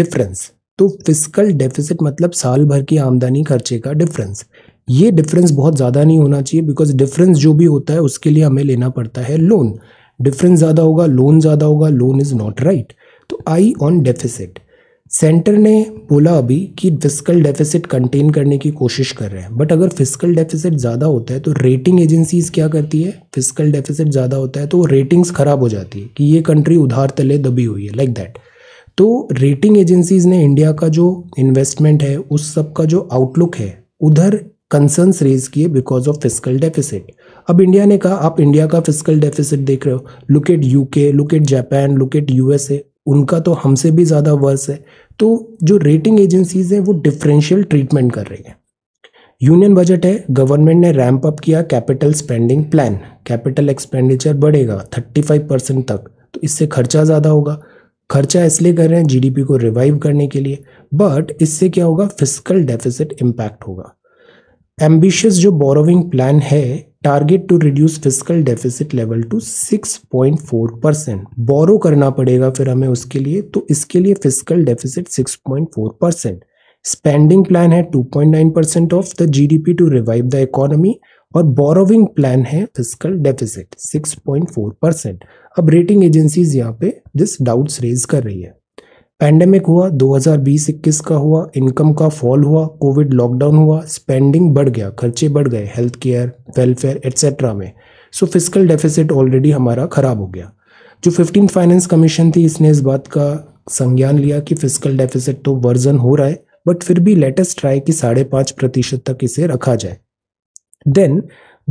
Speaker 1: डिफरेंस तो फिजिकल डेफिसिट मतलब साल भर की आमदनी खर्चे का डिफरेंस ये डिफरेंस बहुत ज़्यादा नहीं होना चाहिए बिकॉज डिफरेंस जो भी होता है उसके लिए हमें लेना पड़ता है लोन डिफरेंस ज़्यादा होगा लोन ज़्यादा होगा लोन इज़ नॉट राइट तो आई ऑन डेफिसिट सेंटर ने बोला अभी कि फिजिकल डेफिसिट कंटेन करने की कोशिश कर रहे हैं बट अगर फिजिकल डेफिसिट ज़्यादा होता है तो रेटिंग एजेंसीज क्या करती है फिजिकल डेफिसिट ज़्यादा होता है तो रेटिंग्स ख़राब हो जाती है कि ये कंट्री उधार तले दबी हुई है लाइक like दैट तो रेटिंग एजेंसीज ने इंडिया का जो इन्वेस्टमेंट है उस सब का जो आउटलुक है उधर कंसर्न्स रेज किए बिकॉज ऑफ फिजिकल डेफिसिट अब इंडिया ने कहा आप इंडिया का फिजिकल डेफिसिट देख रहे हो look at UK look at Japan look at USA उनका तो हमसे भी ज़्यादा वर्स है तो जो रेटिंग एजेंसीज़ हैं वो डिफरेंशियल ट्रीटमेंट कर रही हैं यूनियन बजट है गवर्नमेंट ने रैंप अप किया capital spending plan capital expenditure बढ़ेगा 35 परसेंट तक तो इससे खर्चा ज़्यादा होगा खर्चा इसलिए कर रहे हैं जीडीपी को रिवाइव करने के लिए बट इससे क्या होगा फिजिकल डेफिसिट इम्पैक्ट होगा एम्बिशियस जो बोरोविंग प्लान है target to reduce physical deficit level to 6.4 percent borrow करना पड़ेगा फिर हमें उसके लिए तो इसके लिए physical deficit 6.4 percent spending plan है 2.9 percent of the GDP to revive the economy और बोरोविंग प्लान है फिजिकल डेफिसिट 6.4 परसेंट अब रेटिंग एजेंसीज यहाँ पे दिस डाउट्स रेज कर रही है पैंडेमिक हुआ 2020-21 का हुआ इनकम का फॉल हुआ कोविड लॉकडाउन हुआ स्पेंडिंग बढ़ गया खर्चे बढ़ गए हेल्थ केयर वेलफेयर एट्सेट्रा में सो फिजिकल डेफिसिट ऑलरेडी हमारा ख़राब हो गया जो फिफ्टीन फाइनेंस कमीशन थी इसने इस बात का संज्ञान लिया कि फिजिकल डेफिसिट तो वर्जन हो रहा है बट फिर भी लेटेस्ट ट्राई कि साढ़े पाँच प्रतिशत तक इसे रखा जाए देन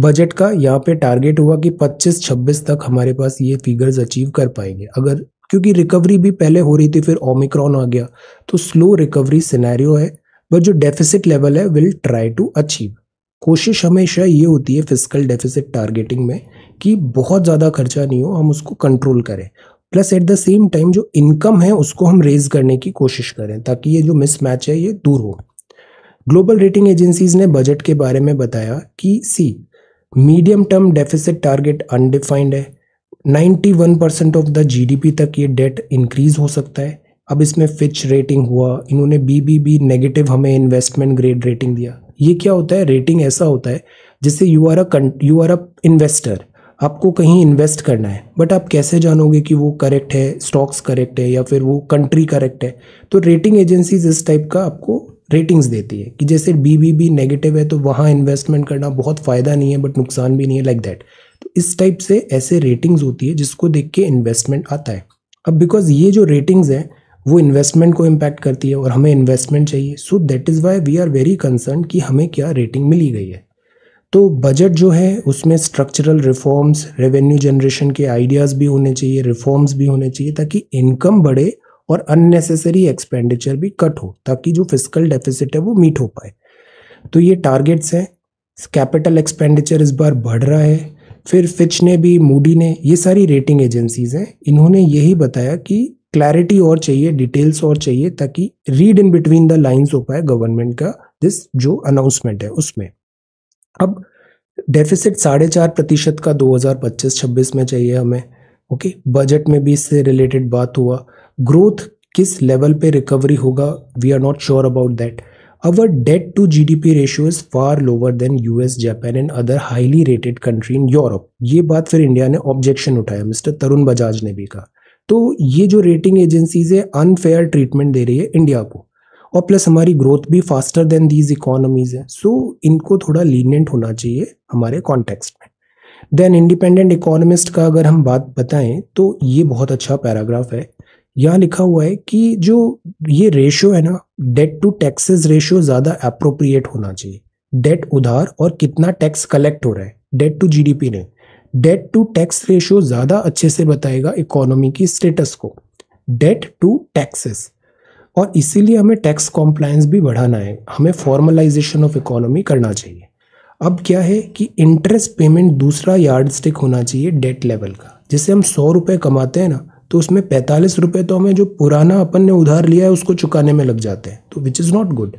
Speaker 1: बजट का यहाँ पे टारगेट हुआ कि 25-26 तक हमारे पास ये फिगर्स अचीव कर पाएंगे अगर क्योंकि रिकवरी भी पहले हो रही थी फिर ओमिक्रॉन आ गया तो स्लो रिकवरी सिनेरियो है बट जो डेफिसिट लेवल है विल ट्राई टू अचीव कोशिश हमेशा ये होती है फिजिकल डेफिसिट टारगेटिंग में कि बहुत ज़्यादा खर्चा नहीं हो हम उसको कंट्रोल करें plus at the same time जो इनकम है उसको हम रेज करने की कोशिश करें ताकि ये जो मिसमैच है ये दूर हो ग्लोबल रेटिंग एजेंसीज ने बजट के बारे में बताया कि see medium term deficit target undefined है 91 परसेंट ऑफ द जीडीपी तक ये डेट इंक्रीज हो सकता है अब इसमें फिच रेटिंग हुआ इन्होंने बी बी बी नेगेटिव हमें इन्वेस्टमेंट ग्रेड रेटिंग दिया ये क्या होता है रेटिंग ऐसा होता है जिससे you are a you are a investor आपको कहीं इन्वेस्ट करना है बट आप कैसे जानोगे कि वो करेक्ट है स्टॉक्स करेक्ट है या फिर वो कंट्री करेक्ट है तो रेटिंग एजेंसीज इस टाइप का आपको रेटिंग्स देती है कि जैसे बी बी बी नेगेटिव है तो वहाँ इन्वेस्टमेंट करना बहुत फ़ायदा नहीं है बट नुकसान भी नहीं है लाइक like दैट इस टाइप से ऐसे रेटिंग्स होती है जिसको देख के इन्वेस्टमेंट आता है अब बिकॉज ये जो रेटिंग्स हैं वो इन्वेस्टमेंट को इम्पैक्ट करती है और हमें इन्वेस्टमेंट चाहिए so that is why we are very concern कि हमें क्या रेटिंग मिली गई है तो बजट जो है उसमें स्ट्रक्चरल रिफॉर्म्स रेवेन्यू जनरेशन के आइडियाज़ भी होने चाहिए रिफॉर्म्स भी होने चाहिए ताकि इनकम बढ़े और अननेसेसरी एक्सपेंडिचर भी कट हो ताकि जो फिजिकल डेफिसिट है वो मीट हो पाए तो ये टारगेट्स हैं कैपिटल एक्सपेंडिचर इस बार बढ़ रहा है फिर फिच ने भी मूडी ने ये सारी रेटिंग एजेंसीज हैं इन्होंने यही बताया कि क्लैरिटी और चाहिए डिटेल्स और चाहिए ताकि read in between the lines हो पाए गवर्नमेंट का दिस जो अनाउंसमेंट है उसमें अब डेफिसिट साढ़े चार प्रतिशत का 2025-26 में चाहिए हमें ओके बजट में भी इससे रिलेटेड बात हुआ ग्रोथ किस लेवल पे रिकवरी होगा we are not sure about that Our debt to GDP ratio is far lower than US, Japan and other highly rated country in Europe. ये बात फिर इंडिया ने ऑब्जेक्शन उठाया मिस्टर तरुण बजाज ने भी कहा तो ये जो रेटिंग एजेंसीज है अनफेयर ट्रीटमेंट दे रही है इंडिया को और प्लस हमारी ग्रोथ भी फास्टर देन दीज इकोनॉमीज है सो so, इनको थोड़ा लीनियंट होना चाहिए हमारे कॉन्टेक्स्ट में देन इंडिपेंडेंट इकोनॉमिस्ट का अगर हम बात बताएं तो ये बहुत अच्छा पैराग्राफ है यहाँ लिखा हुआ है कि जो ये रेशियो है ना डेट टू टैक्सेस रेशियो ज़्यादा अप्रोप्रिएट होना चाहिए डेट उधार और कितना टैक्स कलेक्ट हो रहा है डेट टू जीडीपी ने डेट टू टैक्स रेशियो ज़्यादा अच्छे से बताएगा इकोनॉमी की स्टेटस को डेट टू टैक्सेस और इसीलिए हमें टैक्स कॉम्प्लायंस भी बढ़ाना है हमें फॉर्मलाइजेशन ऑफ इकोनॉमी करना चाहिए अब क्या है कि इंटरेस्ट पेमेंट दूसरा यार्ड स्टिक होना चाहिए डेट लेवल का जिससे हम सौ रुपये कमाते हैं ना तो उसमें पैंतालीस रुपये तो हमें जो पुराना अपन ने उधार लिया है उसको चुकाने में लग जाते हैं तो which is not good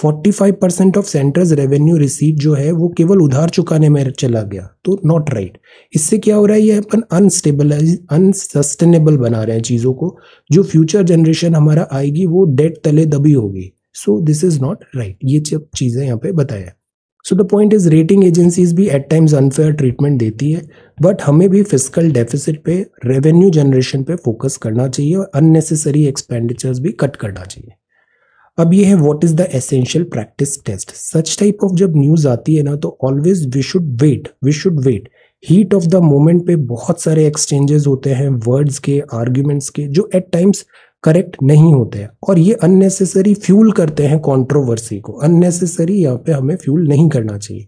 Speaker 1: forty five percent of centres revenue receipt जो है वो केवल उधार चुकाने में चला गया तो नॉट राइट right. इससे क्या हो रहा है ये अपन अनस्टेबलाइज अनसस्टेनेबल बना रहे हैं चीज़ों को जो फ्यूचर जनरेशन हमारा आएगी वो डेट तले दबी होगी so this is not right ये सब चीज़ें यहाँ पे बताया so the point is rating agencies भी एट टाइम्स अनफेयर ट्रीटमेंट देती है बट हमें भी फिजिकल डेफिसिट पे रेवेन्यू जनरेशन पे फोकस करना चाहिए और अननेसेसरी एक्सपेंडिचर्स भी कट करना चाहिए अब ये है what is the essential practice test such type of जब न्यूज आती है ना तो always we should wait we should wait heat of the moment पे बहुत सारे एक्सचेंजेस होते हैं वर्ड्स के आर्ग्यूमेंट्स के जो एट टाइम्स करेक्ट नहीं होते हैं और ये अननेसेसरी फ्यूल करते हैं कंट्रोवर्सी को अननेसेसरी यहाँ पे हमें फ्यूल नहीं करना चाहिए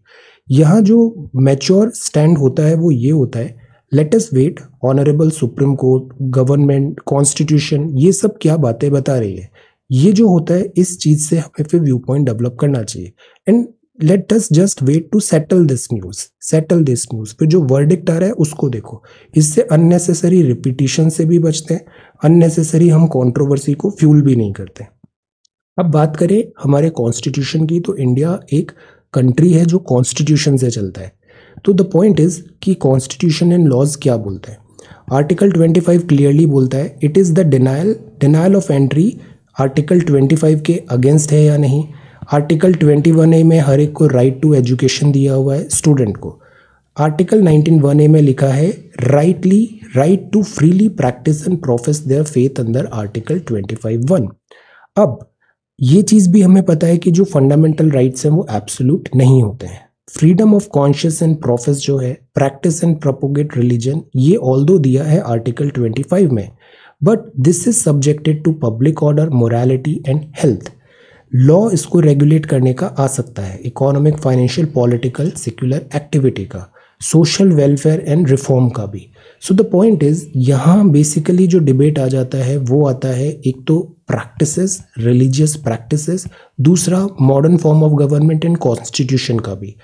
Speaker 1: यहाँ जो मैच्योर स्टैंड होता है वो ये होता है latest wait honourable supreme court government constitution ये सब क्या बातें बता रही है ये जो होता है इस चीज़ से हमें फिर व्यू पॉइंट डेवलप करना चाहिए and let us just wait to settle this news settle this news पे जो वर्डिक्ट आ रहा है उसको देखो इससे अननेसेसरी रिपीटिशन से भी बचते हैं अननेसेसरी हम कॉन्ट्रोवर्सी को फ्यूल भी नहीं करते अब बात करें हमारे कॉन्स्टिट्यूशन की तो इंडिया एक कंट्री है जो कॉन्स्टिट्यूशन से चलता है तो द पॉइंट इज़ कि कॉन्स्टिट्यूशन एंड लॉज क्या बोलते हैं आर्टिकल 25 क्लियरली बोलता है it is the denial denial of entry article 25 के अगेंस्ट है या नहीं आर्टिकल ट्वेंटी वन ए में हर एक को राइट टू एजुकेशन दिया हुआ है स्टूडेंट को आर्टिकल नाइनटीन वन ए में लिखा है rightly right to freely practice and profess their faith अंदर आर्टिकल वन अब ये चीज़ भी हमें पता है कि जो फंडामेंटल राइट्स हैं वो एब्सोल्यूट नहीं होते हैं freedom of conscious and profess जो है प्रैक्टिस एंड प्रोपोगेट रिलीजन ये ऑल दो दिया है आर्टिकल फाइव में but this is subjected to public order morality and health law इसको रेगुलेट करने का आ सकता है economic financial political secular activity का सोशल वेलफेयर एंड रिफॉर्म का भी सो द पॉइंट इज यहाँ बेसिकली जो डिबेट आ जाता है वो आता है एक तो प्रैक्टिस रिलीजियस प्रैक्टिस दूसरा modern form of government and constitution का भी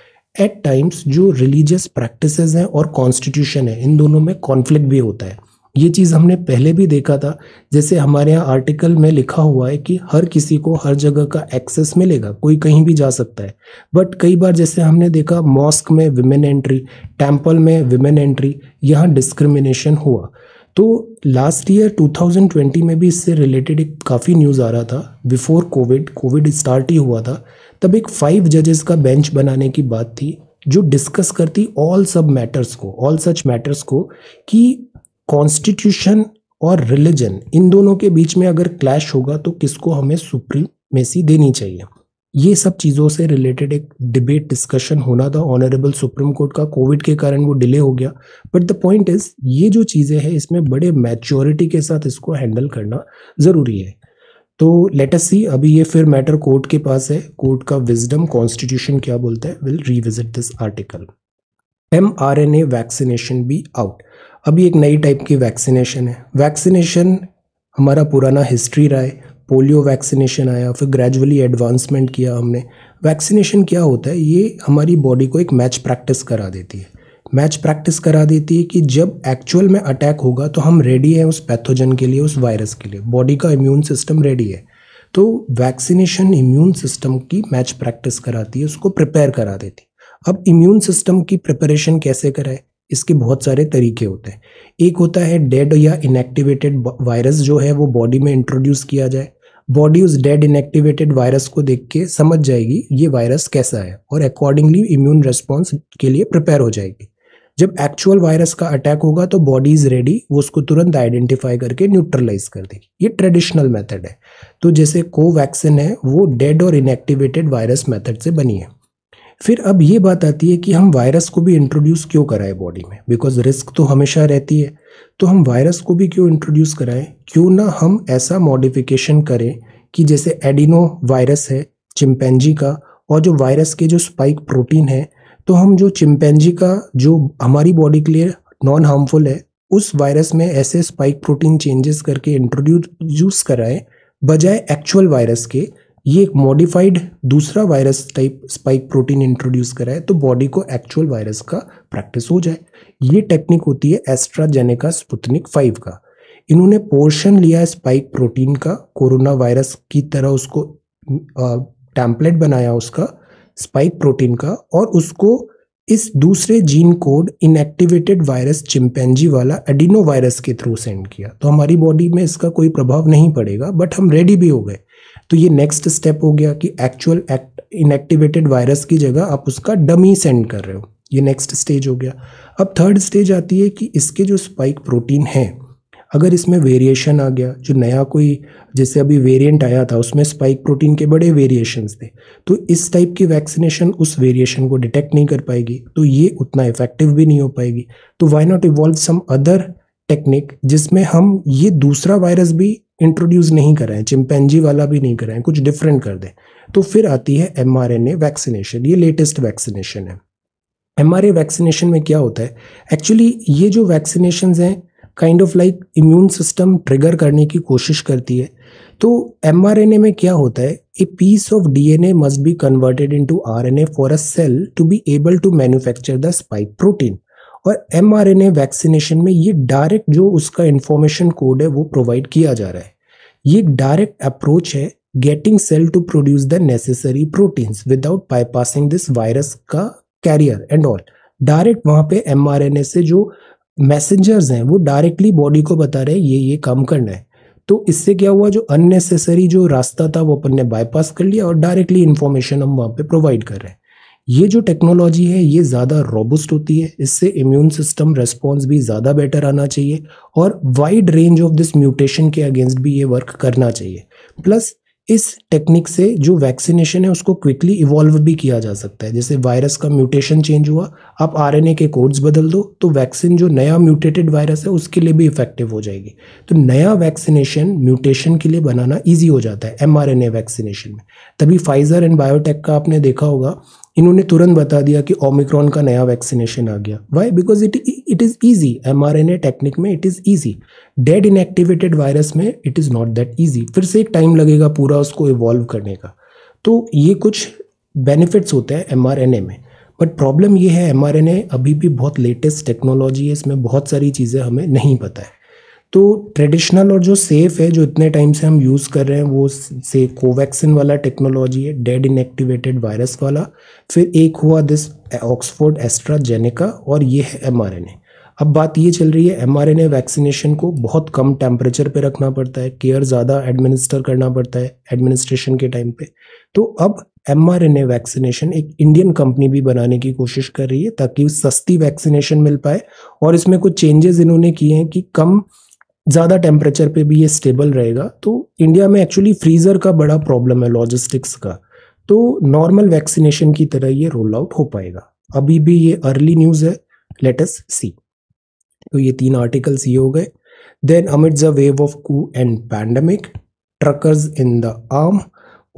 Speaker 1: एट टाइम्स जो रिलीजियस प्रैक्टिस हैं और कॉन्स्टिट्यूशन है इन दोनों में कॉन्फ्लिक्ट भी होता है ये चीज़ हमने पहले भी देखा था जैसे हमारे यहाँ आर्टिकल में लिखा हुआ है कि हर किसी को हर जगह का एक्सेस मिलेगा कोई कहीं भी जा सकता है बट कई बार जैसे हमने देखा मॉस्क में विमेन एंट्री टेम्पल में विमेन एंट्री यहाँ डिस्क्रिमिनेशन हुआ तो लास्ट ईयर 2020 में भी इससे रिलेटेड एक काफ़ी न्यूज़ आ रहा था बिफोर कोविड कोविड स्टार्ट ही हुआ था तब एक फाइव जजेस का बेंच बनाने की बात थी जो डिस्कस करती ऑल सब मैटर्स को ऑल सच मैटर्स को कि कॉन्स्टिट्यूशन और रिलीजन इन दोनों के बीच में अगर क्लैश होगा तो किसको हमें सुप्रीमेसी देनी चाहिए ये सब चीज़ों से रिलेटेड एक डिबेट डिस्कशन होना था ऑनरेबल सुप्रीम कोर्ट का कोविड के कारण वो डिले हो गया बट द पॉइंट इज़ ये जो चीज़ें हैं इसमें बड़े मैच्योरिटी के साथ इसको हैंडल करना ज़रूरी है तो लेट अस सी अभी ये फिर मैटर कोर्ट के पास है कोर्ट का विजडम कॉन्स्टिट्यूशन क्या बोलता है will revisit this article M R N A vaccination भी आउट अभी एक नई टाइप की वैक्सीनेशन है वैक्सीनेशन हमारा पुराना हिस्ट्री रहा है पोलियो वैक्सीनेशन आया फिर ग्रेजुअली एडवांसमेंट किया हमने वैक्सीनेशन क्या होता है ये हमारी बॉडी को एक मैच प्रैक्टिस करा देती है मैच प्रैक्टिस करा देती है कि जब एक्चुअल में अटैक होगा तो हम रेडी हैं उस पैथोजन के लिए उस वायरस के लिए बॉडी का इम्यून सिस्टम रेडी है तो वैक्सीनेशन इम्यून सिस्टम की मैच प्रैक्टिस कराती है उसको प्रिपेयर करा देती है अब इम्यून सिस्टम की प्रिपरेशन कैसे कराए इसके बहुत सारे तरीके होते हैं एक होता है डेड या इनएक्टिवेटेड वायरस जो है वो बॉडी में इंट्रोड्यूस किया जाए बॉडी उस डेड इनएक्टिवेटेड वायरस को देख के समझ जाएगी ये वायरस कैसा है और अकॉर्डिंगली इम्यून रेस्पॉन्स के लिए प्रिपेयर हो जाएगी जब एक्चुअल वायरस का अटैक होगा तो बॉडी इज रेडी वो उसको तुरंत आइडेंटिफाई करके न्यूट्रलाइज कर देगी ये ट्रेडिशनल मेथड है तो जैसे कोवैक्सिन है वो डेड और इनएक्टिवेटेड वायरस मेथड से बनी है फिर अब ये बात आती है कि हम वायरस को भी इंट्रोड्यूस क्यों कराएं बॉडी में बिकॉज रिस्क तो हमेशा रहती है तो हम वायरस को भी क्यों इंट्रोड्यूस कराएं क्यों ना हम ऐसा मॉडिफिकेशन करें कि जैसे एडिनो वायरस है चिमपेंजी का और जो वायरस के जो स्पाइक प्रोटीन है तो हम जो चिमपेंजी का जो हमारी बॉडी के लिए नॉन हार्मफुल है उस वायरस में ऐसे स्पाइक प्रोटीन चेंजेस करके इंट्रोड्यूस कराएं बजाय एक्चुअल वायरस के ये एक मॉडिफाइड दूसरा virus type spike protein introduce कराए तो बॉडी को एक्चुअल वायरस का प्रैक्टिस हो जाए ये टेक्निक होती है एस्ट्राजेनेका स्पुतनिक फाइव का इन्होंने पोर्शन लिया स्पाइक प्रोटीन का कोरोना वायरस की तरह उसको टैम्पलेट बनाया उसका स्पाइक प्रोटीन का और उसको इस दूसरे gene code inactivated virus chimpanzee वाला एडिनो वायरस के थ्रू सेंड किया तो हमारी बॉडी में इसका कोई प्रभाव नहीं पड़ेगा बट हम रेडी भी हो गए तो ये नेक्स्ट स्टेप हो गया कि एक्चुअल इनएक्टिवेटेड वायरस की जगह आप उसका डमी सेंड कर रहे हो ये नेक्स्ट स्टेज हो गया अब थर्ड स्टेज आती है कि इसके जो स्पाइक प्रोटीन है अगर इसमें वेरिएशन आ गया जो नया कोई जैसे अभी वेरिएंट आया था उसमें स्पाइक प्रोटीन के बड़े वेरिएशन थे तो इस टाइप की वैक्सीनेशन उस वेरिएशन को डिटेक्ट नहीं कर पाएगी तो ये उतना इफेक्टिव भी नहीं हो पाएगी तो why not evolve some other technique जिसमें हम ये दूसरा वायरस भी इंट्रोड्यूस नहीं कर रहे हैं चिंपैंजी वाला भी नहीं कर रहे हैं कुछ डिफरेंट कर दें तो फिर आती है एम वैक्सीनेशन ये लेटेस्ट वैक्सीनेशन है एम वैक्सीनेशन में क्या होता है एक्चुअली ये जो वैक्सीनेशन हैं kind of like immune system trigger करने की कोशिश करती है तो एम में क्या होता है a piece of D N A must be converted into R N A for a cell to be able to manufacture the spike protein और एम वैक्सीनेशन में ये डायरेक्ट जो उसका इंफॉर्मेशन कोड है वो प्रोवाइड किया जा रहा है ये डायरेक्ट अप्रोच है getting cell to produce the necessary proteins without bypassing this virus का कैरियर एंड ऑल डायरेक्ट वहाँ पे एम से जो मैसेंजर्स हैं वो डायरेक्टली बॉडी को बता रहे हैं ये ये काम करना है तो इससे क्या हुआ जो अननेसेसरी जो रास्ता था वो अपन ने बाईपास कर लिया और डायरेक्टली इन्फॉर्मेशन हम वहाँ पे प्रोवाइड कर रहे हैं ये जो टेक्नोलॉजी है ये ज़्यादा रोबस्ट होती है इससे इम्यून सिस्टम रेस्पॉन्स भी ज़्यादा बेटर आना चाहिए और wide range of this mutation के अगेंस्ट भी ये वर्क करना चाहिए प्लस इस टेक्निक से जो वैक्सीनेशन है उसको क्विकली इवॉल्व भी किया जा सकता है जैसे वायरस का म्यूटेशन चेंज हुआ आप आरएनए के कोड्स बदल दो तो वैक्सीन जो नया म्यूटेटेड वायरस है उसके लिए भी इफेक्टिव हो जाएगी तो नया वैक्सीनेशन म्यूटेशन के लिए बनाना ईजी हो जाता है एमआरएनए वैक्सीनेशन में तभी फाइजर एंड बायोटेक का आपने देखा होगा इन्होंने तुरंत बता दिया कि ओमिक्रॉन का नया वैक्सीनेशन आ गया why because it it is easy M R N A technique में it is easy dead inactivated virus में it is not that easy फिर से एक टाइम लगेगा पूरा उसको इवॉल्व करने का तो ये कुछ बेनिफिट्स होते हैं एम आर एन ए में बट प्रॉब्लम ये है एम आर एन ए अभी भी बहुत लेटेस्ट टेक्नोलॉजी है इसमें बहुत सारी चीज़ें हमें नहीं पता है तो ट्रेडिशनल और जो सेफ है जो इतने टाइम से हम यूज़ कर रहे हैं वो से कोवैक्सिन वाला टेक्नोलॉजी है डेड इनएक्टिवेटेड वायरस वाला फिर एक हुआ दिस ऑक्सफोर्ड एस्ट्राजेनेका और ये है एम अब बात ये चल रही है एम वैक्सीनेशन को बहुत कम टेम्परेचर पे रखना पड़ता है केयर ज़्यादा एडमिनिस्टर करना पड़ता है एडमिनिस्ट्रेशन के टाइम पे तो अब एम वैक्सीनेशन एक इंडियन कंपनी भी बनाने की कोशिश कर रही है ताकि सस्ती वैक्सीनेशन मिल पाए और इसमें कुछ चेंजेस इन्होंने किए हैं कि कम ज़्यादा टेम्परेचर पे भी ये स्टेबल रहेगा तो इंडिया में एक्चुअली फ्रीज़र का बड़ा प्रॉब्लम है लॉजिस्टिक्स का तो नॉर्मल वैक्सीनेशन की तरह ये रोल आउट हो पाएगा अभी भी ये अर्ली न्यूज़ है लेटस सी तो ये तीन आर्टिकल्स ये हो गए then amid the wave of coup and pandemic truckers in the arm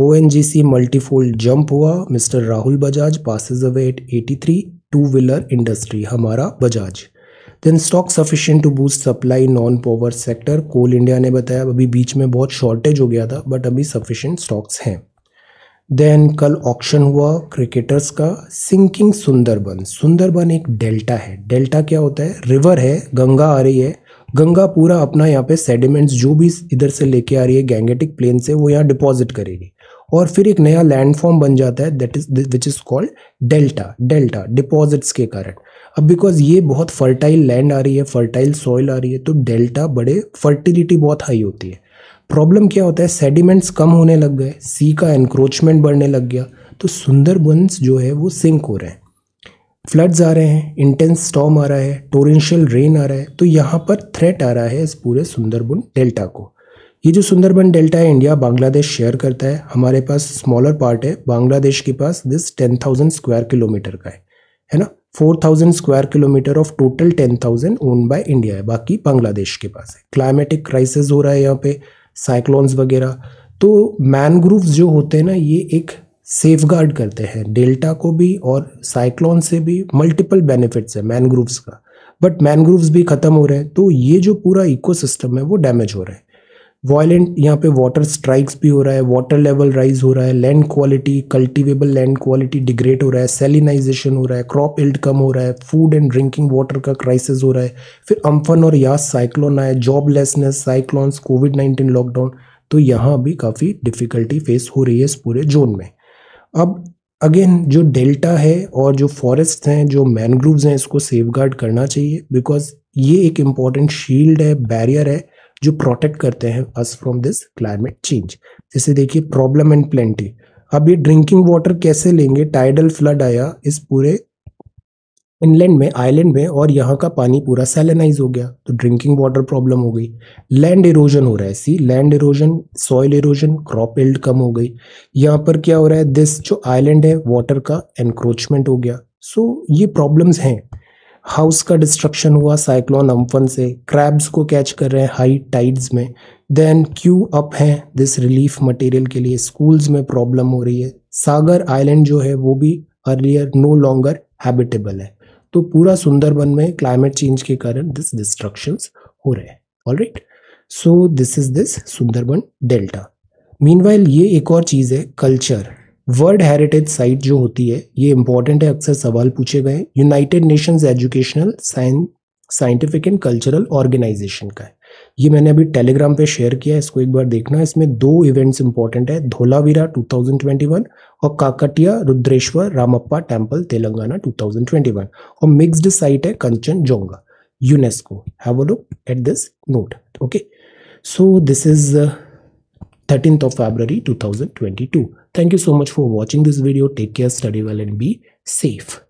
Speaker 1: O N G C multifold jump हुआ mister Rahul Bajaj passes away at eighty three two wheeler industry हमारा Bajaj then stock sufficient to boost supply non power sector Coal India ने बताया अभी बीच में बहुत shortage हो गया था बट अभी सफिशियंट स्टॉक्स हैं देन कल ऑक्शन हुआ क्रिकेटर्स का सिंकिंग सुंदरबन सुंदरबन एक डेल्टा है डेल्टा क्या होता है रिवर है गंगा आ रही है गंगा पूरा अपना यहाँ पे सेडिमेंट्स जो भी इधर से लेके आ रही है गैंगेटिक प्लेन से वो यहाँ डिपॉजिट करेगी और फिर एक नया लैंडफॉर्म बन जाता है that is which is called delta delta deposits के कारण अब बिकॉज ये बहुत फर्टाइल लैंड आ रही है फर्टाइल सॉइल आ रही है तो डेल्टा बड़े फर्टिलिटी बहुत हाई होती है प्रॉब्लम क्या होता है सेडिमेंट्स कम होने लग गए सी का एनक्रोचमेंट बढ़ने लग गया तो सुंदरबंस जो है वो सिंक हो रहे हैं फ्लड्स आ रहे हैं इंटेंस स्टॉम आ रहा है टोरेंशियल रेन आ रहा है तो यहाँ पर थ्रेट आ रहा है इस पूरे सुंदरबन डेल्टा को ये जो सुंदरबन डेल्टा है इंडिया बांग्लादेश शेयर करता है हमारे पास स्मॉलर पार्ट है बांग्लादेश के पास this ten thousand square kilometre का है है ना four thousand square kilometre of total ten thousand own by India है बाकी बांग्लादेश के पास है क्लाइमेटिक क्राइसिस हो रहा है यहाँ पे साइक्लोन्स वगैरह तो मैनग्रूव जो होते हैं ना ये एक सेफ गार्ड करते हैं डेल्टा को भी और साइक्लोन से भी मल्टीपल बेनिफिट्स है मैनग्रूव्स का बट मैनग्रूव्स भी ख़त्म हो रहे हैं तो ये जो पूरा इकोसिस्टम है वो डैमेज हो रहा है वॉयेंट यहाँ पे वाटर स्ट्राइक्स भी हो रहा है वाटर लेवल राइज हो रहा है land quality cultivable land quality degrade हो रहा है सेलिनाइजेशन हो रहा है क्रॉप इल्ड कम हो रहा है फूड एंड ड्रिंकिंग वाटर का क्राइसिस हो रहा है फिर अम्फन और यास साइक्लोन आया joblessness cyclones Covid nineteen lockdown तो यहाँ भी काफ़ी डिफ़िकल्टी फेस हो रही है इस पूरे जोन में अब अगेन जो डेल्टा है और जो फॉरेस्ट हैं जो मैनग्रूव्स हैं इसको सेफ गार्ड करना चाहिए बिकॉज ये एक इम्पॉर्टेंट शील्ड है बैरियर है जो प्रोटेक्ट करते हैं us from this climate change जैसे देखिए प्रॉब्लम एंड प्लेंटी अब ये ड्रिंकिंग वाटर कैसे लेंगे टाइडल फ्लड आया इस पूरे इनलैंड में आइलैंड में और यहाँ का पानी पूरा सैलेनाइज हो गया तो ड्रिंकिंग वाटर प्रॉब्लम हो गई लैंड इरोजन हो रहा है sea land erosion soil erosion crop yield कम हो गई यहाँ पर क्या हो रहा है दिस जो आइलैंड है वाटर का एनक्रोचमेंट हो गया सो so, ये प्रॉब्लम्स हैं हाउस का डिस्ट्रक्शन हुआ साइक्लोन अम्फन से क्रैब्स को कैच कर रहे हैं हाई टाइड्स में देन क्यू अप है दिस रिलीफ मटेरियल के लिए स्कूल्स में प्रॉब्लम हो रही है सागर आइलैंड जो है वो भी अर्लियर नो लॉन्गर हैबिटेबल है तो पूरा सुंदरबन में क्लाइमेट चेंज के कारण दिस डिस्ट्रक्शन हो रहे हैं all right so this is this Sundarban delta mean ये एक और चीज़ है कल्चर वर्ल्ड हेरिटेज साइट जो होती है ये इंपॉर्टेंट है अक्सर सवाल पूछे गए United Nations Educational Scientific and Cultural Organization का है ये मैंने अभी टेलीग्राम पे शेयर किया इसको एक बार देखना है इसमें दो इवेंट्स इंपॉर्टेंट है धोलावीरा 2021 और काकटिया रुद्रेश्वर रामप्पा टेम्पल तेलंगाना 2021 और मिक्स्ड साइट है Kanchenjunga UNESCO have a look at this note okay so this is 13th of February 2022. Thank you so much for watching this video. Take care, study well and be safe.